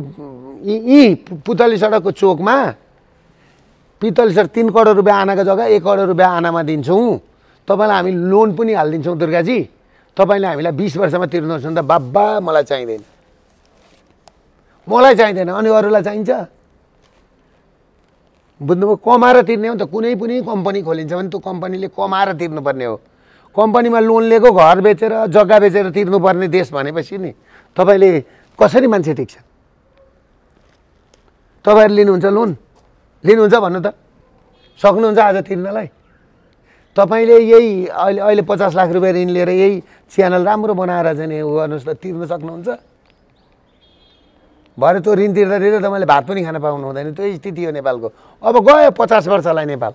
यी पुतली सडकको चोकमा पितली सडक तिन करोड रुपियाँ आनाको जग्गा एक करोड रुपियाँ आनामा दिन्छौँ तपाईँलाई हामी लोन पनि हालिदिन्छौँ दुर्गाजी तपाईँले हामीलाई बिस वर्षमा तिर्नुहोस् भने त बाबा मलाई चाहिँदैन मलाई चाहिँदैन अनि अरूलाई चाहिन्छ बुझ्नुभयो कमाएर तिर्ने हो नि त कुनै पनि कम्पनी खोलिन्छ भने त्यो कम्पनीले कमाएर तिर्नुपर्ने हो कम्पनीमा लोन लिएको घर बेचेर जग्गा बेचेर तिर्नुपर्ने देश भनेपछि नि तपाईँले कसरी मान्छे छ तपाईँहरू लिनुहुन्छ लोन लिनुहुन्छ भन्नु त सक्नुहुन्छ आज तिर्नलाई तपाईँले यही अहिले अहिले पचास लाख रुपियाँ ऋण लिएर यही च्यानल राम्रो बनाएर जाने गर्नुहोस् त तिर्न सक्नुहुन्छ भएर त्यो ऋण तिर्दा तिर्दा तपाईँले भात पनि खान पाउनु हुँदैन त्यो स्थिति हो नेपालको अब गयो पचास वर्षलाई नेपाल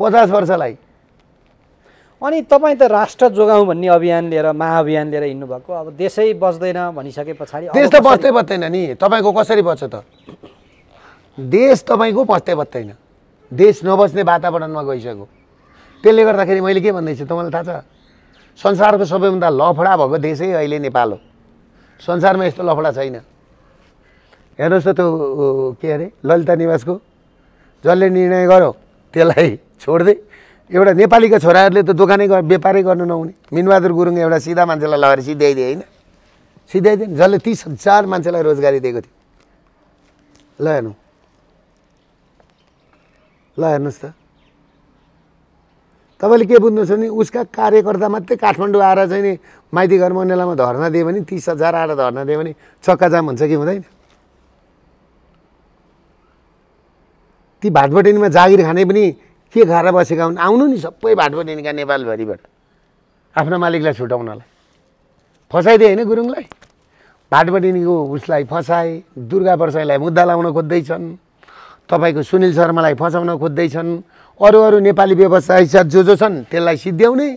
पचास वर्षलाई अनि तपाईँ त राष्ट्र जोगाउँ भन्ने अभियान लिएर महाअभियान लिएर हिँड्नुभएको अब देशै बस्दैन भनिसके पछाडि देश त बस्दै बत्दैन नि तपाईँको कसरी बस्छ त देश तपाईँको बस्दै बत्दैन देश नबस्ने वातावरणमा गइसक्यो त्यसले गर्दाखेरि मैले के भन्दैछु तपाईँलाई थाहा छ संसारको सबैभन्दा लफडा भएको देशै अहिले नेपाल हो संसारमा यस्तो लफडा छैन हेर्नुहोस् त त्यो के अरे ललिता निवासको जसले निर्णय गर्यो त्यसलाई छोड्दै एउटा नेपालीका छोराहरूले त दोकानै व्यापारै गर्न नहुने मिनबहादुर गुरुङ एउटा सिधा मान्छेलाई लगाएर सिध्याइदिए होइन नि जसले तिस हजार मान्छेलाई रोजगारी दिएको थियो ल हेर्नु ल हेर्नुहोस् त तपाईँले के बुझ्नुहोस् भने उसका कार्यकर्ता मात्रै काठमाडौँ आएर चाहिँ नि माइती घरमा नेलामा धर्ना दियो भने तिस हजार आएर धर्ना दियो भने चक्काजाम हुन्छ कि हुँदैन ती भाटबटेनीमा जागिर खाने पनि के खाएर बसेका हुन् आउनु नि सबै भाटबटेनीका नेपालभरिबाट आफ्नो मालिकलाई छुटाउनलाई फसाइदिए होइन गुरुङलाई भाटबटिनीको उसलाई फसाए दुर्गा वर्षाईलाई मुद्दा लाउन खोज्दैछन् तपाईँको सुनिल शर्मालाई फसाउन खोज्दैछन् अरू अरू नेपाली व्यवसायी जो जो छन् त्यसलाई सिद्ध्याउने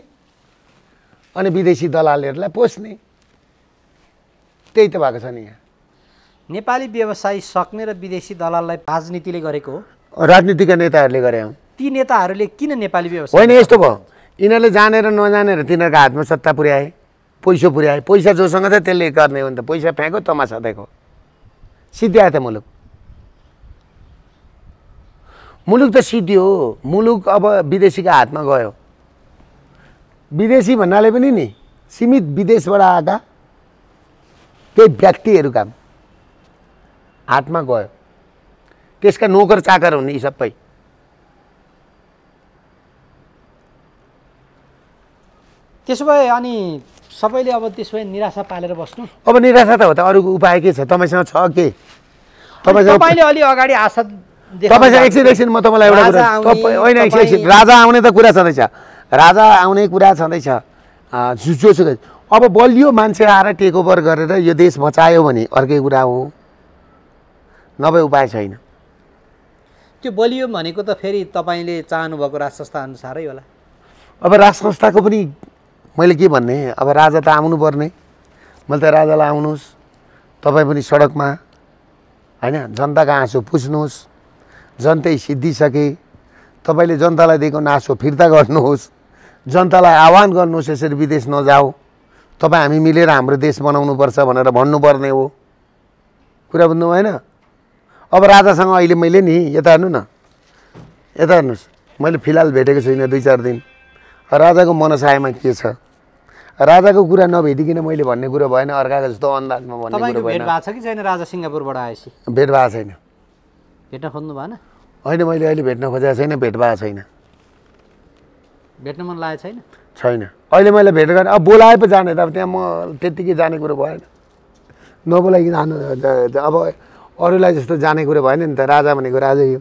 अनि विदेशी दलालहरूलाई पोस्ने त्यही त भएको छ नि यहाँ नेपाली व्यवसायी सक्ने र विदेशी दलाललाई राजनीतिले गरेको हो राजनीतिका नेताहरूले गरे हौँ ती नेताहरूले किन नेपाली व्यवस्था होइन यस्तो भयो यिनीहरूले जानेर नजानेर तिनीहरूको हातमा सत्ता पुर्याए पैसा पुर्याए पैसा जोसँग छ त्यसले गर्ने हो नि त पैसा फ्याँक्यो तमासा दिएको सिद्ध्यायो त मुलुक मुलुक त सिद्धि हो मुलुक अब विदेशीको हातमा गयो विदेशी भन्नाले पनि नि सीमित विदेशबाट आएका केही काम हातमा गयो त्यसका नोकर चाकर हुन् यी सबै त्यसो भए अनि सबैले अब त्यसो भए निराशा पालेर बस्नु अब निराशा त हो त अरूको उपाय के छ तपाईँसँग छ के तपाईँले अलि अगाडि आशा तपाईँसँग एकछिन एकछिन म तपाईँलाई एउटा कुरा होइन एकछिन राजा आउने त कुरा छँदैछ राजा आउने कुरा छँदैछ जोसुकै अब बलियो मान्छे आएर टेकओभर गरेर यो देश बचायो भने अर्कै कुरा हो नभए उपाय छैन त्यो बलियो भनेको त फेरि तपाईँले चाहनुभएको राज अनुसारै होला अब राज संस्थाको पनि मैले के भन्ने अब राजा त आउनुपर्ने मैले त राजालाई आउनुहोस् तपाईँ पनि सडकमा होइन जनताको आँसु पुछ्नुहोस् जनतै सिद्धिसके तपाईँले जनतालाई दिएको नासो फिर्ता गर्नुहोस् जनतालाई आह्वान गर्नुहोस् यसरी विदेश नजाऊ तपाईँ हामी मिलेर हाम्रो देश बनाउनुपर्छ भनेर भन्नुपर्ने हो कुरा बुझ्नु भएन अब राजासँग अहिले मैले नि यता हेर्नु न यता हेर्नुहोस् मैले फिलहाल भेटेको छुइनँ दुई चार दिन राजाको मनसायमा के छ राजाको कुरा नभेटिकन मैले भन्ने कुरो भएन अर्काको जस्तो अन्दाजमा भन्ने कुरो भएन कि छैन राजा सिङ्गापुरबाट आएपछि भेट भएको छैन भेट्न खोज्नु भएन होइन मैले अहिले भेट्न खोजेको छैन भेट भएको छैन भेट्न मन लागेको छैन छैन अहिले मैले भेट गरेँ अब बोलाए पो जाने त अब त्यहाँ म त्यत्तिकै जाने कुरो भएन नबोलाइकन जानु अब अरूलाई जस्तो जाने कुरो भएन नि त राजा भनेको राजै हो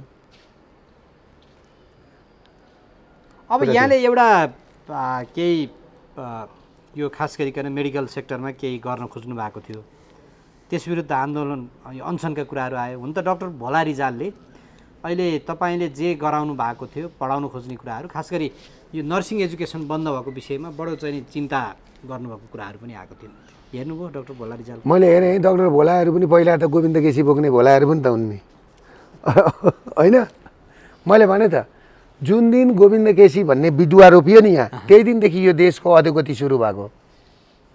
अब यहाँले एउटा केही यो खास गरिकन मेडिकल सेक्टरमा केही गर्न खोज्नु भएको थियो त्यस विरुद्ध आन्दोलन अनसनका कुराहरू आयो हुन त डक्टर भोला रिजालले अहिले तपाईँले जे गराउनु भएको थियो पढाउनु खोज्ने कुराहरू खास गरी यो नर्सिङ एजुकेसन बन्द भएको विषयमा बडो चाहिँ चिन्ता गर्नुभएको कुराहरू पनि आएको थियो हेर्नुभयो डक्टर भोला रिजाल मैले हेरेँ डक्टर भोलाहरू पनि पहिला त गोविन्द केसी बोक्ने भोलाहरू पनि त हुन् नि होइन मैले भने त जुन दिन गोविन्द केसी भन्ने बिडुवा रोपियो नि यहाँ त्यही दिनदेखि यो देशको अधोगति सुरु भएको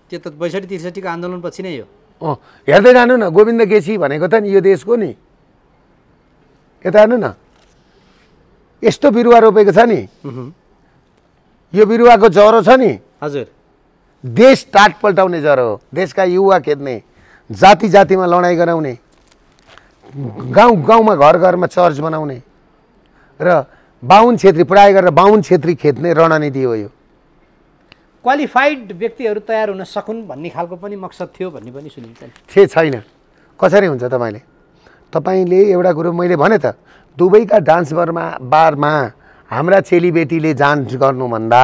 त्यो त बैसठी त्रिसठीको आन्दोलनपछि नै हो हेर्दै जानु न गोविन्द केसी भनेको त नि यो देशको नि यता हेर्नु न यस्तो बिरुवा रोपेको छ नि यो बिरुवाको जरो छ नि हजुर देश टाट पल्टाउने जरो हो देशका युवा खेद्ने जाति जातिमा लडाइँ गराउने गाउँ गाउँमा घर घरमा चर्च बनाउने र बाहुन छेत्री पढाइ गरेर बाहुन छेत्री खेद्ने रणनीति हो यो क्वालिफाइड व्यक्तिहरू तयार हुन सकुन् भन्ने खालको पनि मकसद थियो भन्ने पनि सुनिन्छ थिए छैन कसरी हुन्छ तपाईँले तपाईँले एउटा कुरो मैले भने त दुबईका डान्स बारमा बारमा हाम्रा चेलीबेटीले डान्स गर्नुभन्दा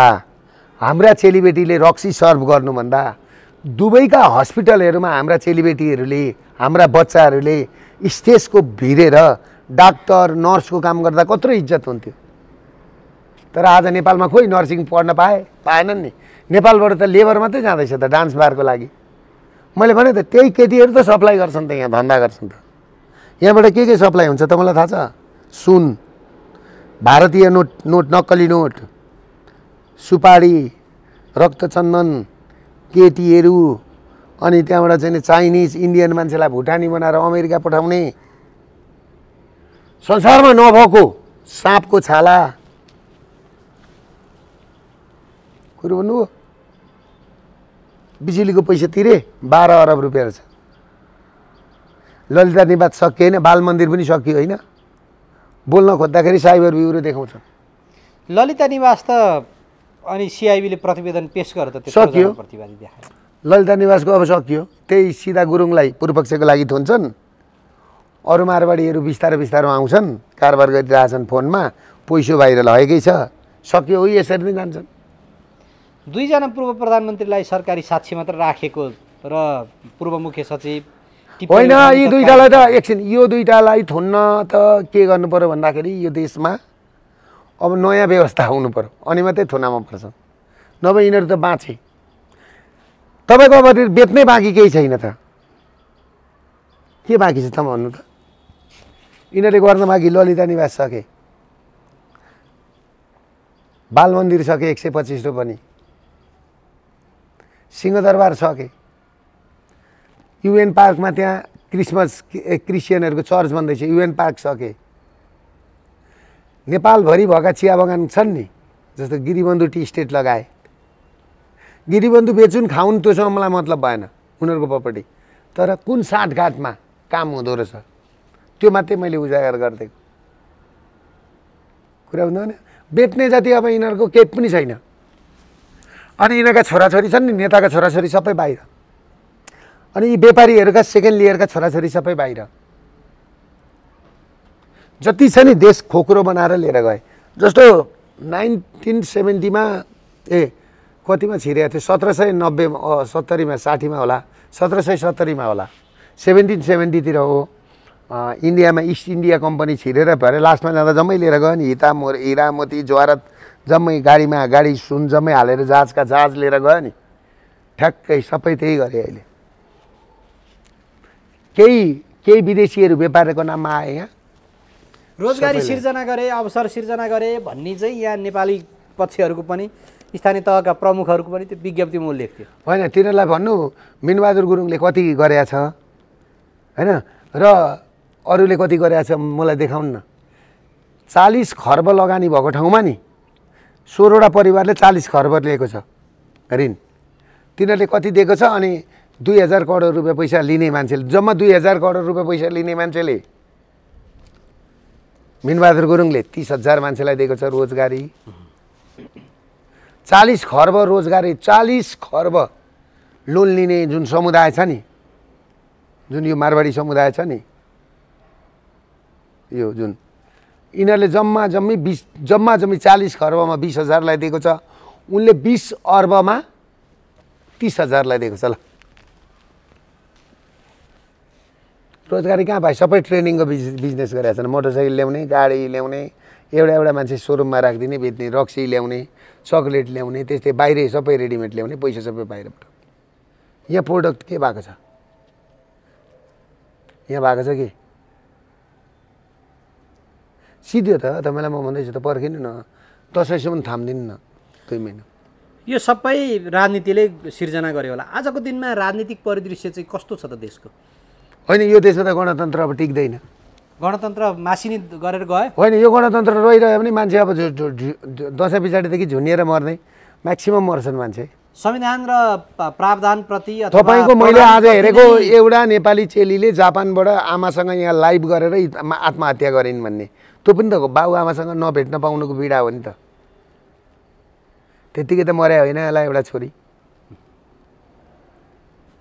हाम्रा चेलीबेटीले रक्सी सर्भ गर्नुभन्दा दुबईका हस्पिटलहरूमा हाम्रा चेलीबेटीहरूले हाम्रा बच्चाहरूले स्टेजको भिरेर डाक्टर नर्सको काम गर्दा कत्रो इज्जत हुन्थ्यो तर आज नेपालमा खोइ नर्सिङ पढ्न पाए पाएनन् नि नेपालबाट त लेबर मात्रै जाँदैछ त डान्स बारको लागि मैले भने त त्यही केटीहरू त सप्लाई गर्छन् त यहाँ धन्दा गर्छन् त यहाँबाट के के सप्लाई हुन्छ त मलाई थाहा छ सुन भारतीय नोट नोट नक्कली नोट सुपारी रक्तचन्दन केटीहरू अनि त्यहाँबाट चाहिँ चाइनिज इन्डियन मान्छेलाई भुटानी बनाएर अमेरिका पठाउने संसारमा नभएको साँपको छाला कुरो भन्नुभयो बिजुलीको पैसा तिरे बाह्र अरब रुपियाँ रहेछ ललिता निवाद सकियो होइन बाल मन्दिर पनि सकियो होइन बोल्न खोज्दाखेरि साइबर भ्यूहरू देखाउँछ ललिता निवास त अनि सिआइबीले प्रतिवेदन पेस गरेर त सकियो ललिता निवासको अब सकियो त्यही सिधा गुरुङलाई पूर्वपक्षको लागि थुन्छन् अरू मारवाडीहरू बिस्तारै बिस्तारो आउँछन् कारोबार गरिरहेछन् फोनमा पैसो बाहिर लगेकै छ सकियो हो यसरी नै जान्छन् दुईजना पूर्व प्रधानमन्त्रीलाई सरकारी साक्षी मात्र राखेको र पूर्व मुख्य सचिव होइन यी दुइटालाई त एकछिन यो दुइटालाई थुन्न त के गर्नु पऱ्यो भन्दाखेरि यो देशमा अब नयाँ व्यवस्था हुनु पऱ्यो अनि मात्रै थुनामा पर्छ नभए यिनीहरू त बाँचे तपाईँको अब बेच्नै बाँकी केही छैन त के बाँकी छ त भन्नु त यिनीहरूले गर्न बाँकी ललिता निवास सके बाल मन्दिर सके एक सय पच्चिस रोपनी सिंहदरबार सके युएन पार्कमा त्यहाँ क्रिसमस क्रिस्चियनहरूको चर्च भन्दैछ युएन पार्क सके नेपालभरि भएका चिया बगान छन् नि जस्तो गिरीबन्धु टी स्टेट लगाए गिरिबन्धु बेचुन् खाउन् त्योसँग मलाई मतलब भएन उनीहरूको प्रपर्टी तर कुन साँठगाँठमा काम हुँदो रहेछ त्यो मात्रै मैले उजागर गरिदिएको कुरा हुँदैन बेच्ने जति अब यिनीहरूको केही पनि छैन अनि यिनीहरूका छोराछोरी छन् नि नेताका छोराछोरी सबै बाहिर अनि यी व्यापारीहरूका सेकेन्ड लेयरका छोराछोरी सबै बाहिर जति छ नि देश खोक्रो बनाएर लिएर गए जस्तो नाइन्टिन सेभेन्टीमा ए कतिमा छिरेको थियो सत्र सय नब्बेमा सत्तरीमा साठीमा होला सत्र सय सत्तरीमा होला सेभेन्टिन सेभेन्टीतिर हो इन्डियामा इस्ट इन्डिया कम्पनी छिरेर भएर लास्टमा जाँदा जम्मै लिएर गयो नि हिता मोर हिरामोती ज्वारत जम्मै गाडीमा गाडी सुन जम्मै हालेर जहाजका जहाज लिएर गयो नि ठ्याक्कै सबै त्यही गरेँ अहिले केही केही विदेशीहरू व्यापारको नाममा आए यहाँ रोजगारी सिर्जना गरे अवसर सिर्जना गरे भन्ने चाहिँ यहाँ नेपाली पक्षहरूको पनि स्थानीय तहका प्रमुखहरूको पनि त्यो विज्ञप्ति म थियो होइन तिनीहरूलाई भन्नु मिनबहादुर गुरुङले कति गरेछ होइन र अरूले कति गरेछ मलाई देखाउनु न चालिस खर्ब लगानी भएको ठाउँमा नि सोह्रवटा परिवारले चालिस खर्ब लिएको छ ऋण तिनीहरूले कति दिएको छ अनि दुई हजार करोड रुपियाँ पैसा लिने मान्छेले जम्मा दुई हजार करोड रुपियाँ पैसा लिने मान्छेले मिनबहादुर गुरुङले तिस हजार मान्छेलाई दिएको छ रोजगारी चालिस खर्ब रोजगारी चालिस खर्ब लोन लिने जुन समुदाय छ नि जुन यो मारवाडी समुदाय छ नि यो जुन यिनीहरूले जम्मा जम्मी बिस जम्मा जम्मी चालिस खर्बमा बिस हजारलाई दिएको छ उनले बिस अर्बमा तिस हजारलाई दिएको छ ल रोजगारी कहाँ भाइ सबै ट्रेनिङको बिज बिजनेस गरेका छन् मोटरसाइकल ल्याउने गाडी ल्याउने एउटा एउटा मान्छे सोरुममा राखिदिने बेच्ने रक्सी ल्याउने चक्लेट ल्याउने त्यस्तै बाहिर सबै रेडिमेड ल्याउने पैसा सबै बाहिरबाट यहाँ प्रोडक्ट के भएको छ यहाँ भएको छ कि सिध्यो त तपाईँलाई म भन्दैछु त पर्खिनु न दसैँसम्म थाम्दिनु न दुई महिना यो सबै राजनीतिले सिर्जना गर्यो होला आजको दिनमा राजनीतिक परिदृश्य चाहिँ कस्तो छ त देशको होइन यो देशमा त गणतन्त्र अब टिक्दैन गणतन्त्र मासिनी गरेर गयो होइन यो गणतन्त्र रहिरह्यो भने मान्छे अब दसैँ पछाडिदेखि झुनिएर मर्ने म्याक्सिमम् मर्छन् मान्छे संविधान र प्रावधानप्रति तपाईँको मैले आज हेरेको एउटा नेपाली चेलीले जापानबाट आमासँग यहाँ लाइभ गरेर आत्महत्या गरिन् भन्ने त्यो पनि त बाउ आमासँग नभेट्न पाउनुको पीडा हो नि त त्यत्तिकै त मर्या होइन यसलाई एउटा छोरी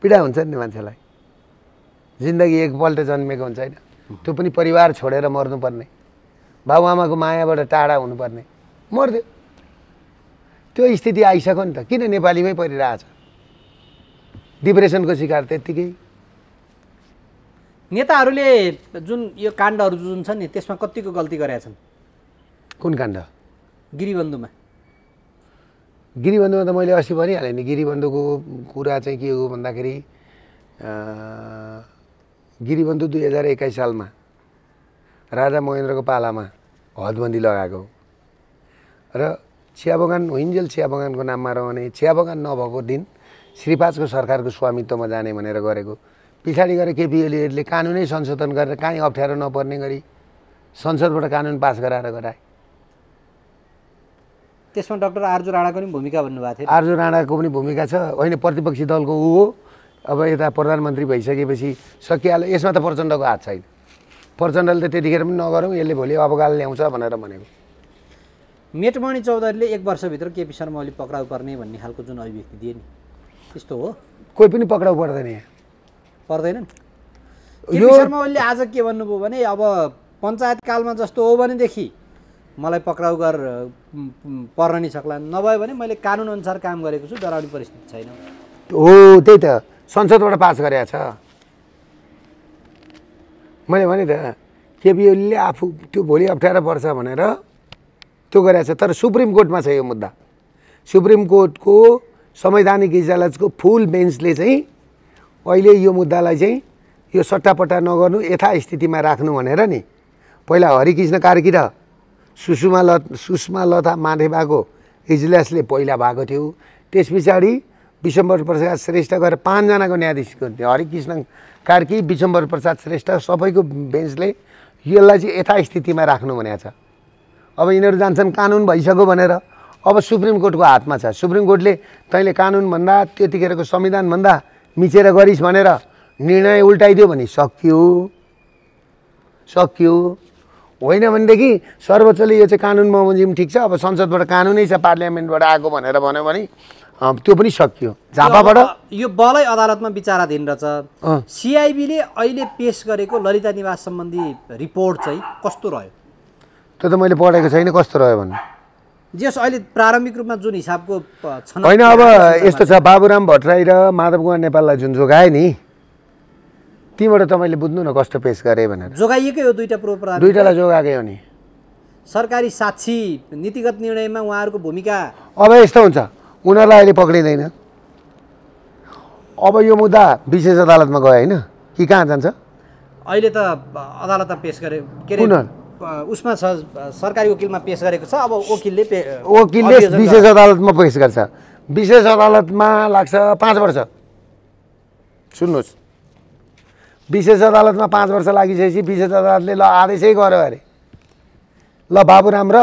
पीडा हुन्छ नि मान्छेलाई जिन्दगी एकपल्ट जन्मेको हुन्छ होइन त्यो पनि परिवार छोडेर मर्नुपर्ने बाबुआमाको मायाबाट टाढा हुनुपर्ने मर्थ्यो त्यो स्थिति आइसक्यो नि त किन नेपालीमै परिरहेछ डिप्रेसनको शिकार त्यत्तिकै नेताहरूले जुन यो काण्डहरू जुन छन् नि त्यसमा कतिको गल्ती गरेका छन् कुन काण्ड गिरिबन्धुमा गिरिबन्धुमा त मैले अस्ति भनिहालेँ नि गिरीबन्धुको कुरा चाहिँ के हो भन्दाखेरि गिरिबन्धु दुई हजार एक्काइस सालमा राजा महेन्द्रको पालामा हदबन्दी लगाएको र चिया बगान हुन्जेल चिया बगानको नाममा रहने चिया बगान नभएको दिन श्रीपाचको सरकारको स्वामित्वमा जाने भनेर गरेको पछाडि गएर केपी ओलीहरूले कानुनै संशोधन गरेर कहीँ अप्ठ्यारो नपर्ने गरी संसदबाट कानुन पास गराएर गराए त्यसमा डक्टर आर्जु राणाको पनि भूमिका भन्नुभएको थियो आर्जु राणाको पनि भूमिका छ होइन प्रतिपक्षी दलको ऊ हो अब यता प्रधानमन्त्री भइसकेपछि सकिहाल्यो यसमा त प्रचण्डको हात छैन प्रचण्डले त त्यतिखेर पनि नगरौँ यसले भोलि अब गाल ल्याउँछ भनेर भनेको मेटमणि चौधरीले एक वर्षभित्र केपी शर्मा ओली पक्राउ पर्ने भन्ने खालको जुन अभिव्यक्ति दिए नि त्यस्तो हो कोही पनि पक्राउ पर्दैन यहाँ पर्दैन यो शर्मा ओलीले आज के भन्नुभयो भने अब कालमा जस्तो हो भनेदेखि मलाई पक्राउ गर पर्न नि सक्ला नभयो भने मैले कानुनअनुसार काम गरेको छु डराउने परिस्थिति छैन हो त्यही त संसदबाट पास गरेका छ मैले भने त केपिओलीले आफू त्यो भोलि अप्ठ्यारो पर्छ भनेर त्यो गरेको तर सुप्रिम कोर्टमा छ यो मुद्दा सुप्रिम कोर्टको संवैधानिक इजालाजको फुल बेन्चले चाहिँ अहिले यो मुद्दालाई चाहिँ यो सट्टापट्टा नगर्नु यथास्थितिमा राख्नु भनेर नि पहिला हरिकृष्ण कार्की र सुषमा ल सुषमा लता माधेवाको इजलासले पहिला भएको थियो त्यस पछाडि विशम्बर प्रसाद श्रेष्ठ गएर पाँचजनाको न्यायाधीशको थियो हरिकृष्ण कार्की विशम्बर प्रसाद श्रेष्ठ सबैको बेन्चले यसलाई चाहिँ यथास्थितिमा राख्नु भनेको छ अब यिनीहरू जान्छन् कानुन भइसक्यो भनेर अब सुप्रिम कोर्टको हातमा छ सुप्रिम कोर्टले तैँले कानुनभन्दा त्यतिखेरको संविधानभन्दा मिचेर गरिस् भनेर निर्णय उल्टाइदियो भने सकियो सकियो होइन भनेदेखि सर्वोच्चले यो चाहिँ कानुन बमोजिम ठिक छ अब संसदबाट कानुनै छ पार्लियामेन्टबाट आएको भनेर भन्यो भने त्यो पनि सकियो झापाबाट यो बलै अदालतमा विचाराधीन रहेछ सिआइबीले अहिले पेस गरेको ललिता निवास सम्बन्धी रिपोर्ट चाहिँ कस्तो रह्यो त्यो त मैले पढेको छैन कस्तो रह्यो भन्नु जस अहिले प्रारम्भिक रूपमा जुन हिसाबको होइन अब यस्तो छ बाबुराम भट्टराई र माधव कुमार नेपाललाई जुन जोगाए नि तीबाट तपाईँले बुझ्नु न कस्तो पेस गरे भनेर जोगाइएकै हो दुईवटा पूर्व दुईवटालाई जोगाएकै हो नि सरकारी साक्षी नीतिगत निर्णयमा उहाँहरूको भूमिका अब यस्तो हुन्छ उनीहरूलाई अहिले पक्रिँदैन अब यो मुद्दा विशेष अदालतमा गयो होइन कि कहाँ जान्छ अहिले त अदालतमा पेस गरे के उसमा छ सरकारी वकिलमा पेस गरेको छ अब वकिलले वकिलले विशेष अदालतमा पेस गर्छ विशेष अदालतमा लाग्छ पाँच वर्ष सुन्नुहोस् विशेष अदालतमा पाँच वर्ष लागिसकेपछि विशेष अदालतले ल आदेशै गर्यो अरे ल बाबुराम र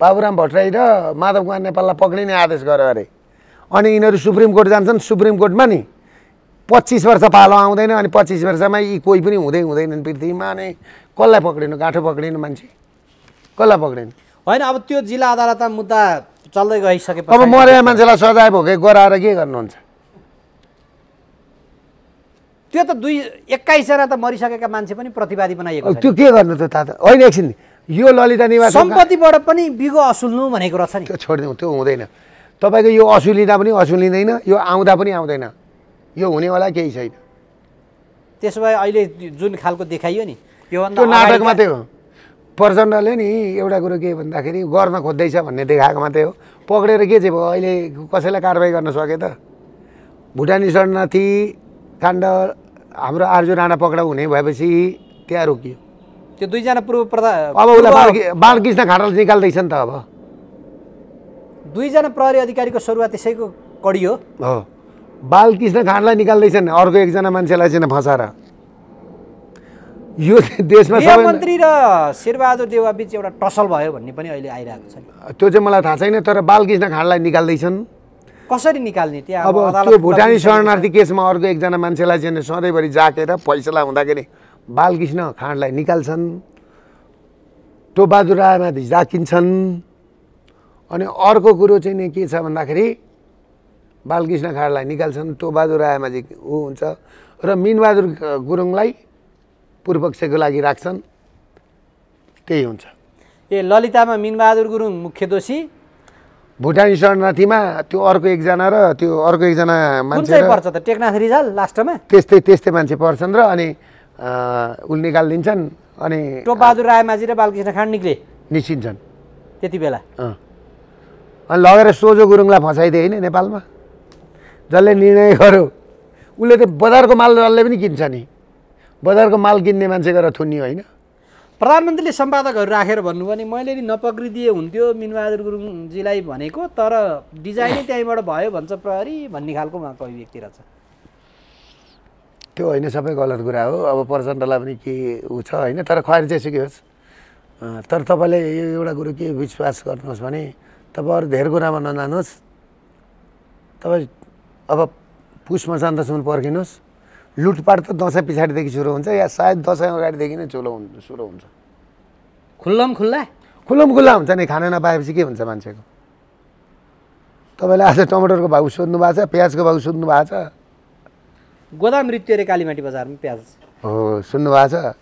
बाबुराम भट्टराई र माधव कुमार नेपाललाई पक्रिने आदेश गर अरे अनि यिनीहरू सुप्रिम कोर्ट जान्छन् सुप्रिम कोर्टमा नि पच्चिस वर्ष पालो आउँदैन अनि पच्चिस वर्षमा यी कोही पनि हुँदै हुँदैनन् पृथ्वीमा अनि कसलाई पक्रिनु गाँठो पक्रिनु मान्छे कसलाई पक्रिनु होइन अब त्यो जिल्ला अदालतमा मुद्दा चल्दै गइसके अब मरेर मान्छेलाई सजाय भोकै गराएर के गर्नुहुन्छ त्यो त दुई एक्काइसजना त मरिसकेका मान्छे पनि प्रतिवादी बनाइएको त्यो के गर्नु त त होइन एकछिन यो ललिता निवास सम्पत्तिबाट पनि बिगो असुल्नु भनेको रहेछ नि त्यो छोडिदिउँ त्यो हुँदैन तपाईँको यो असुलिँदा पनि असुलिँदैन यो आउँदा पनि आउँदैन यो हुनेवाला केही छैन त्यसो भए अहिले जुन खालको देखाइयो नि त्यो नाटक मात्रै हो प्रचण्डले नि एउटा कुरो के भन्दाखेरि गर्न खोज्दैछ भन्ने देखाएको मात्रै हो पक्रेर के चाहिँ भयो अहिले कसैलाई कारवाही गर्न सके त भुटानी शरणार्थी काण्ड हाम्रो आर्जु राणा पक्राउ हुने भएपछि त्यहाँ रोकियो त्यो दुईजना पूर्व प्रधान अब बालकृष्ण खाँडाले निकाल्दैछ नि त अब दुईजना प्रहरी अधिकारीको सुरुवात त्यसैको कडी हो बालकृष्ण खाँडलाई निकाल्दैछन् अर्को एकजना मान्छेलाई चाहिँ फँसाएर यो देशमा मन्त्री र शेरबहादुर देवा बिच एउटा टसल भयो भन्ने पनि अहिले आइरहेको छ त्यो चाहिँ मलाई थाहा छैन तर बालकृष्ण खाँडलाई निकाल्दैछन् कसरी निकाल्ने त्यहाँ अब त्यो भुटानी शरणार्थी केसमा अर्को एकजना मान्छेलाई चाहिँ सधैँभरि जाकेर फैसला हुँदाखेरि बालकृष्ण खाँडलाई निकाल्छन् टोबहादुर रायमाथि झाकिन्छन् अनि अर्को कुरो चाहिँ नि के छ भन्दाखेरि बालकृष्ण खाँडलाई निकाल्छन् टोबहादुर रायमाथि ऊ हुन्छ र मिनबहादुर गुरुङलाई पूर्वपक्षको लागि राख्छन् त्यही हुन्छ ए ललितामा मिनबहादुर गुरुङ मुख्य दोषी भुटानी शरणार्थीमा त्यो अर्को एकजना र त्यो अर्को एकजना मान्छे पर्छ त टेकनाथ रिजाल लास्टमा त्यस्तै त्यस्तै मान्छे पर्छन् र अनि उल निकालिदिन्छन् अनि टोपबहादुर रायमाझी र बालकृष्ण खाँड निक्ले निस्किन्छन् त्यति बेला अनि लगेर सोझो गुरुङलाई फसाइदिए होइन नेपालमा जसले निर्णय गर्यो उसले त बजारको माल जसले पनि किन्छ नि बजारको माल किन्ने मान्छे गएर थुनियो होइन प्रधानमन्त्रीले सम्पादकहरू राखेर भन्नुभयो भने मैले नि नपक्रिदिए हुन्थ्यो मिनबहादुर गुरुङजीलाई भनेको तर डिजाइनै त्यहीँबाट भयो भन्छ प्रहरी भन्ने खालको उहाँको अभिव्यक्ति रहेछ त्यो होइन सबै गलत कुरा हो अब प्रचण्डलाई पनि के ऊ छ होइन तर चाहिँ जेसुकै होस् तर तपाईँले यो एउटा कुरो के विश्वास गर्नुहोस् भने तपाईँहरू धेर धेरै कुरामा नजानुहोस् तपाईँ अब पुसमा जाँदासम्म पर्खिनुहोस् लुटपाट त दसैँ पछाडिदेखि सुरु हुन्छ या सायद दसैँ अगाडिदेखि नै चुलो हुन्छ सुरु हुन्छ खुल्लम खुल्ला खुल्लम खुल्ला हुन्छ नि खाना नपाएपछि के हुन्छ मान्छेको तपाईँले आज टमाटरको भाउ सोध्नु भएको छ प्याजको भाउ सोध्नु भएको छ गोदाम रित्यो अरे कालीमाटी बजारमा प्याज हो सुन्नुभएको छ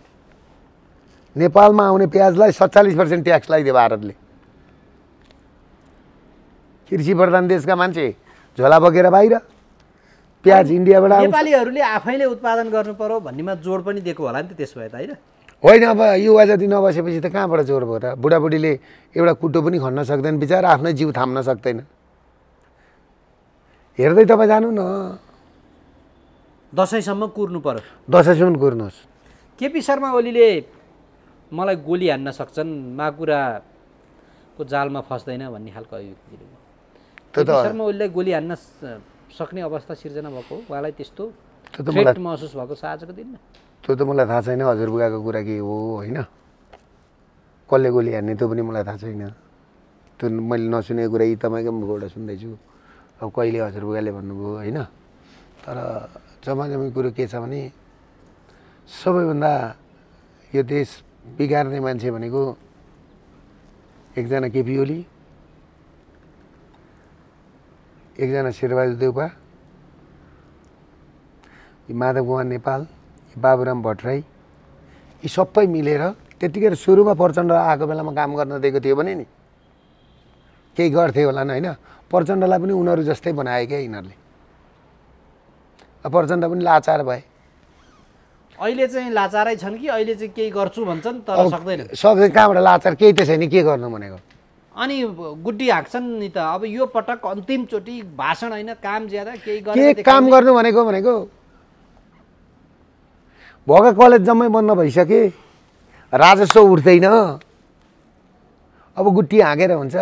नेपालमा आउने प्याजलाई सत्तालिस पर्सेन्ट ट्याक्स लगाइदियो भारतले कृषि प्रधान देशका मान्छे झोला बगेर बाहिर प्याज इन्डियाबाट नेपालीहरूले आफैले उत्पादन गर्नु पर्यो भन्नेमा जोड पनि दिएको होला नि त त्यसो भए त होइन होइन अब युवा जति नबसेपछि त कहाँबाट जोड भयो बुढाबुढीले एउटा कुटो पनि खन्न सक्दैन बिचरा आफ्नै जिउ थाम्न सक्दैन हेर्दै तपाईँ जानु न दसैँसम्म कुर्नु पर्यो दसैँसम्म कुर्नुहोस् केपी शर्मा ओलीले मलाई गोली हान्न सक्छन् माकुराको जालमा फस्दैन भन्ने खालको अभिव्यक्ति केपी शर्मा ओलीलाई गोली हान्न सक्ने अवस्था सिर्जना भएको उहाँलाई त्यस्तो महसुस भएको छ आजको दिनमा त्यो त मलाई थाहा छैन हजुरबुगाको कुरा के हो होइन कसले गोली हान्ने त्यो पनि मलाई थाहा छैन त्यो मैले नसुनेको कुरा यी तपाईँको मुखबाट सुन्दैछु अब कहिले हजुरबुगाले भन्नुभयो होइन तर समाजमा कुरो के छ भने सबैभन्दा यो देश बिगार्ने मान्छे भनेको एकजना केपी ओली एकजना शेरबहादुर देउपा माधव कुमार नेपाल बाबुराम भट्टराई यी सबै मिलेर त्यतिखेर सुरुमा प्रचण्ड आएको बेलामा काम गर्न दिएको थियो भने नि केही गर्थे होला नि होइन प्रचण्डलाई पनि उनीहरू जस्तै बनाए क्या यिनीहरूले प्रचण्ड पनि लाचार भए अहिले चाहिँ लाचारै छन् कि अहिले चाहिँ केही गर्छु भन्छन् तर सक्दैन सक्दैन कहाँबाट लाचार केही त छैन के गर्नु भनेको अनि गुड्डी हाँक्छन् नि त अब यो पटक अन्तिमचोटि भाषण होइन काम ज्यादा केही के काम गर्नु भनेको भनेको भोका कलेज जम्मै बन्द भइसके राजस्व उठ्दैन अब गुट्टी हाँकेर हुन्छ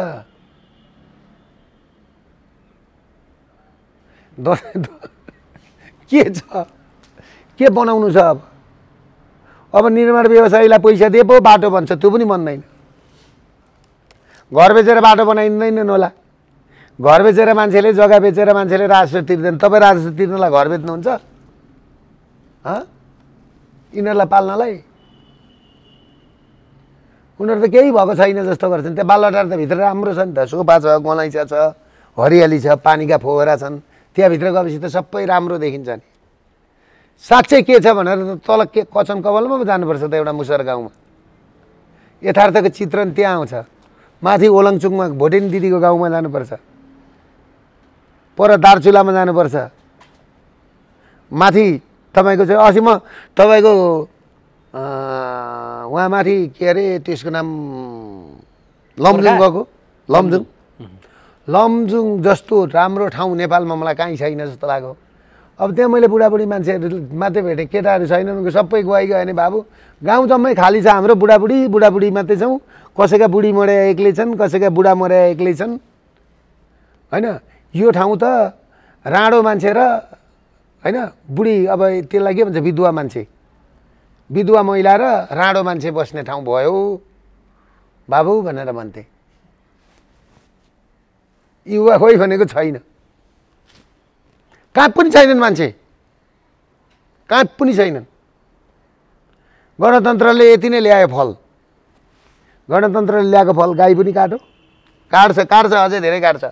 दस के छ के बनाउनु छ अब अब निर्माण व्यवसायीलाई पैसा दिए पो बाटो भन्छ त्यो पनि बन्दैन घर बेचेर बाटो बनाइँदैनन् होला घर बेचेर मान्छेले जग्गा बेचेर मान्छेले राजस्व तिर्दैन तपाईँ राजस्व तिर्नलाई घर बेच्नुहुन्छ यिनीहरूलाई पाल्नलाई उनीहरू त केही भएको छैन जस्तो गर्छन् त्यहाँ बालटार त भित्र राम्रो छ नि त सोफा छ गलैँचा छ हरियाली छ पानीका फोहरा छन् त्यहाँभित्र गएपछि त सबै राम्रो देखिन्छ नि साँच्चै के छ भनेर त तल के कचन कवलमा पो जानुपर्छ त एउटा मुसर गाउँमा यथार्थको चित्रण त्यहाँ आउँछ माथि ओलङचुङमा भोटेन दिदीको गाउँमा जानुपर्छ पर दार्चुलामा जानुपर्छ माथि तपाईँको चाहिँ अस्ति म तपाईँको माथि के अरे त्यसको नाम लमजुङ गएको लमजुङ लमजुङ जस्तो राम्रो ठाउँ नेपालमा मलाई कहीँ छैन जस्तो लाग्यो अब त्यहाँ मैले बुढाबुढी मान्छेहरू मात्रै भेटेँ केटाहरू छैनन् उनको सबै गुवाई गयो भने बाबु गाउँ जम्मै खाली छ हाम्रो बुढाबुढी बुढाबुढी मात्रै छौँ कसैका बुढी मर्या एक्लै छन् कसैका बुढा मर्या एक्लै छन् होइन यो ठाउँ त राँडो मान्छे र होइन बुढी अब त्यसलाई के भन्छ विधुवा मान्छे विधुवा महिला र राँडो मान्छे बस्ने ठाउँ भयो बाबु भनेर भन्थे युवा खोइ भनेको छैन कहाँ पनि छैनन् मान्छे कहाँ पनि छैनन् गणतन्त्रले यति नै ल्यायो फल गणतन्त्रले ल्याएको फल गाई पनि काटो काट्छ काट्छ अझै धेरै काट्छ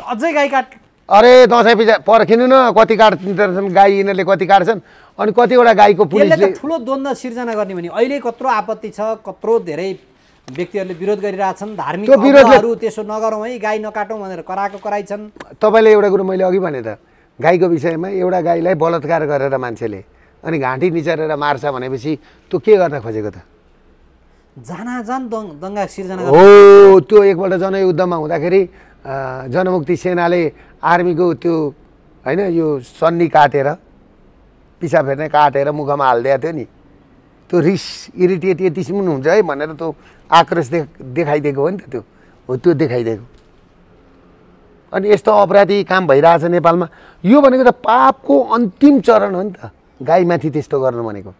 अझै गाई काट अरे दसैँ पिछा पर्खिनु न कति काट्छन् गाई यिनीहरूले कति काट्छन् अनि कतिवटा गाईको पुलिसले ठुलो द्वन्द्व सिर्जना गर्ने भने अहिले कत्रो आपत्ति छ कत्रो धेरै व्यक्तिहरूले विरोध गरिरहेछन् धार्मिक त्यसो नगरौँ है गाई नकाटौँ भनेर कराएको कराइछन् तपाईँले एउटा कुरो मैले अघि भने त गाईको विषयमा एउटा गाईलाई बलात्कार गरेर मान्छेले अनि घाँटी निचारेर मार्छ भनेपछि त्यो के गर्न खोजेको त जनाजन दङ्गा सिर्जना हो त्यो एकपल्ट जनयुद्धमा हुँदाखेरि जनमुक्ति सेनाले आर्मीको त्यो होइन यो सन्नी काटेर पिसाब फेर्ने काटेर मुखमा हालिदिएको थियो नि त्यो रिस इरिटेट यतिसम्म हुन्छ है भनेर त्यो आक्रोश देख देखाइदिएको हो नि त त्यो हो त्यो देखाइदिएको अनि यस्तो अपराधी काम भइरहेछ नेपालमा यो भनेको त पापको अन्तिम चरण हो नि त गाईमाथि त्यस्तो गर्नु भनेको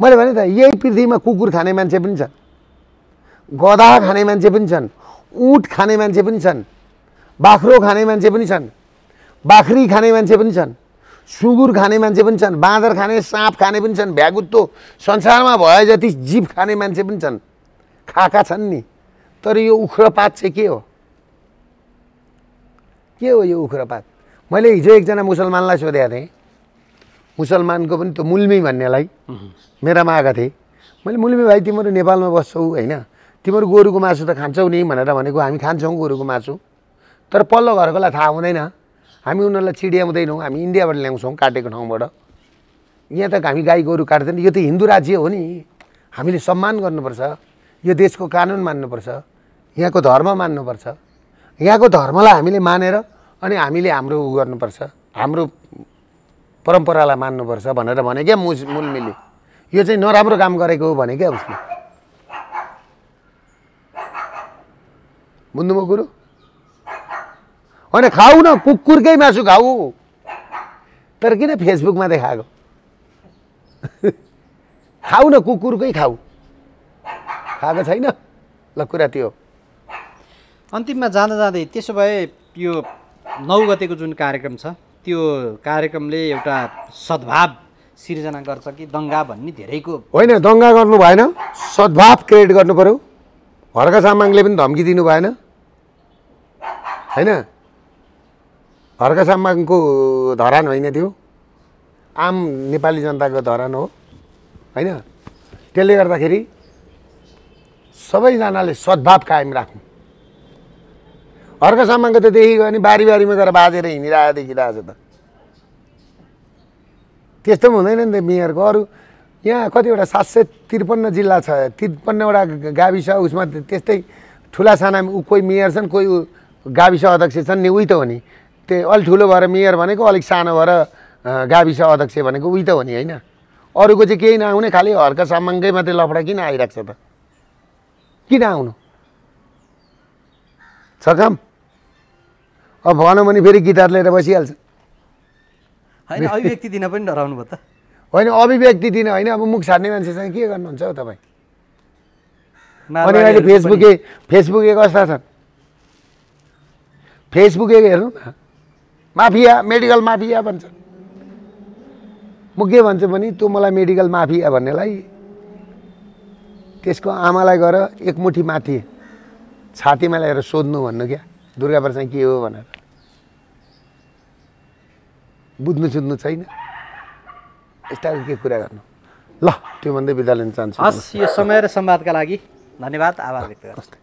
मैले भने त यही पृथ्वीमा कुकुर खाने मान्छे पनि छन् गधा खाने मान्छे पनि छन् उठ खाने मान्छे पनि छन् बाख्रो खाने मान्छे पनि छन् बाख्री खाने मान्छे पनि छन् सुँगुर खाने मान्छे पनि छन् बाँदर खाने साँप खाने पनि छन् भ्यागुत्तो संसारमा भए जति जीव खाने मान्छे पनि छन् खाका छन् नि तर यो उख्रपात चाहिँ के हो के हो यो उख्रपात मैले हिजो एकजना मुसलमानलाई सोधेको थिएँ मुसलमानको पनि त्यो मुल्मी भन्नेलाई मेरामा आएको थिएँ मैले मुल्मी भाइ तिमीहरू नेपालमा बस्छौ होइन तिमीहरू गोरुको मासु त खान्छौ नि भनेर भनेको हामी खान्छौँ गोरुको मासु तर पल्लो घरकोलाई थाहा हुँदैन हामी उनीहरूलाई चिड्याउँदैनौँ हामी इन्डियाबाट ल्याउँछौँ काटेको ठाउँबाट यहाँ त हामी गाई गोरु काट्दैन यो त हिन्दू राज्य हो नि हामीले सम्मान गर्नुपर्छ यो देशको कानुन मान्नुपर्छ यहाँको धर्म मान्नुपर्छ यहाँको धर्मलाई हामीले मानेर अनि हामीले हाम्रो उ गर्नुपर्छ हाम्रो परम्परालाई मान्नुपर्छ भनेर भने क्या मुस मूलमिली यो चाहिँ नराम्रो काम गरेको हो भने क्या उसले बुझ्नुभयो कुरो होइन खाऊ न कुकुरकै मासु खाऊ तर किन फेसबुकमा देखाएको खाऊ न कुकुरकै खाऊ खाएको छैन ल कुरा त्यो अन्तिममा जाँदा जाँदै त्यसो भए यो नौ गतेको जुन कार्यक्रम छ त्यो कार्यक्रमले एउटा सद्भाव सिर्जना गर्छ कि दङ्गा भन्ने धेरैको होइन दङ्गा गर्नु भएन सद्भाव क्रिएट गर्नु पऱ्यो हर्का सामाङले पनि धम्की दिनु भएन होइन हर्कसाम्बाङको धरान होइन त्यो आम नेपाली जनताको धरान हो होइन त्यसले गर्दाखेरि सबैजनाले सद्भाव कायम राखौँ अर्कोसम्मको त देखेको भने बारी बारीमा गएर बाजेर हिँडिरहेको देखिरहेछ त त्यस्तो पनि हुँदैन नि त मेयरको अरू यहाँ कतिवटा सात सय त्रिपन्न जिल्ला छ त्रिपन्नवटा गाविस उसमा त्यस्तै ठुला साना कोही मेयर छन् कोही गाविस अध्यक्ष छन् नि उही त हो नि त्यही अलिक ठुलो भएर मेयर भनेको अलिक सानो भएर गाविस अध्यक्ष भनेको उही त हो नि होइन अरूको चाहिँ केही नआउने खालि हर्का सामाङकै मात्रै लफडा किन आइरहेको छ त किन आउनु छ काम अब भनौँ भने फेरि गिटार लिएर बसिहाल्छ होइन अभिव्यक्ति दिन पनि डराउनु भयो त होइन अभिव्यक्ति दिन होइन अब मुख छाड्ने मान्छेसँग के गर्नुहुन्छ हौ तपाईँ अनि अहिले फेसबुक फेसबुक कस्ता छन् फेसबुक हेर्नु न माफिया मेडिकल माफिया भन्छ म के भन्छु भने तँ मलाई मेडिकल माफिया भन्नेलाई त्यसको आमालाई गएर एकमुठी माथि छातीमा ल्याएर सोध्नु भन्नु क्या दुर्गा प्रसाद के हो भनेर बुझ्नु सुत्नु छैन यस्ताको के कुरा गर्नु ल त्यो भन्दै बिदा लिन चाहन्छु हस् यो समय र संवादका लागि धन्यवाद आभार व्यक्त गर्नुहोस्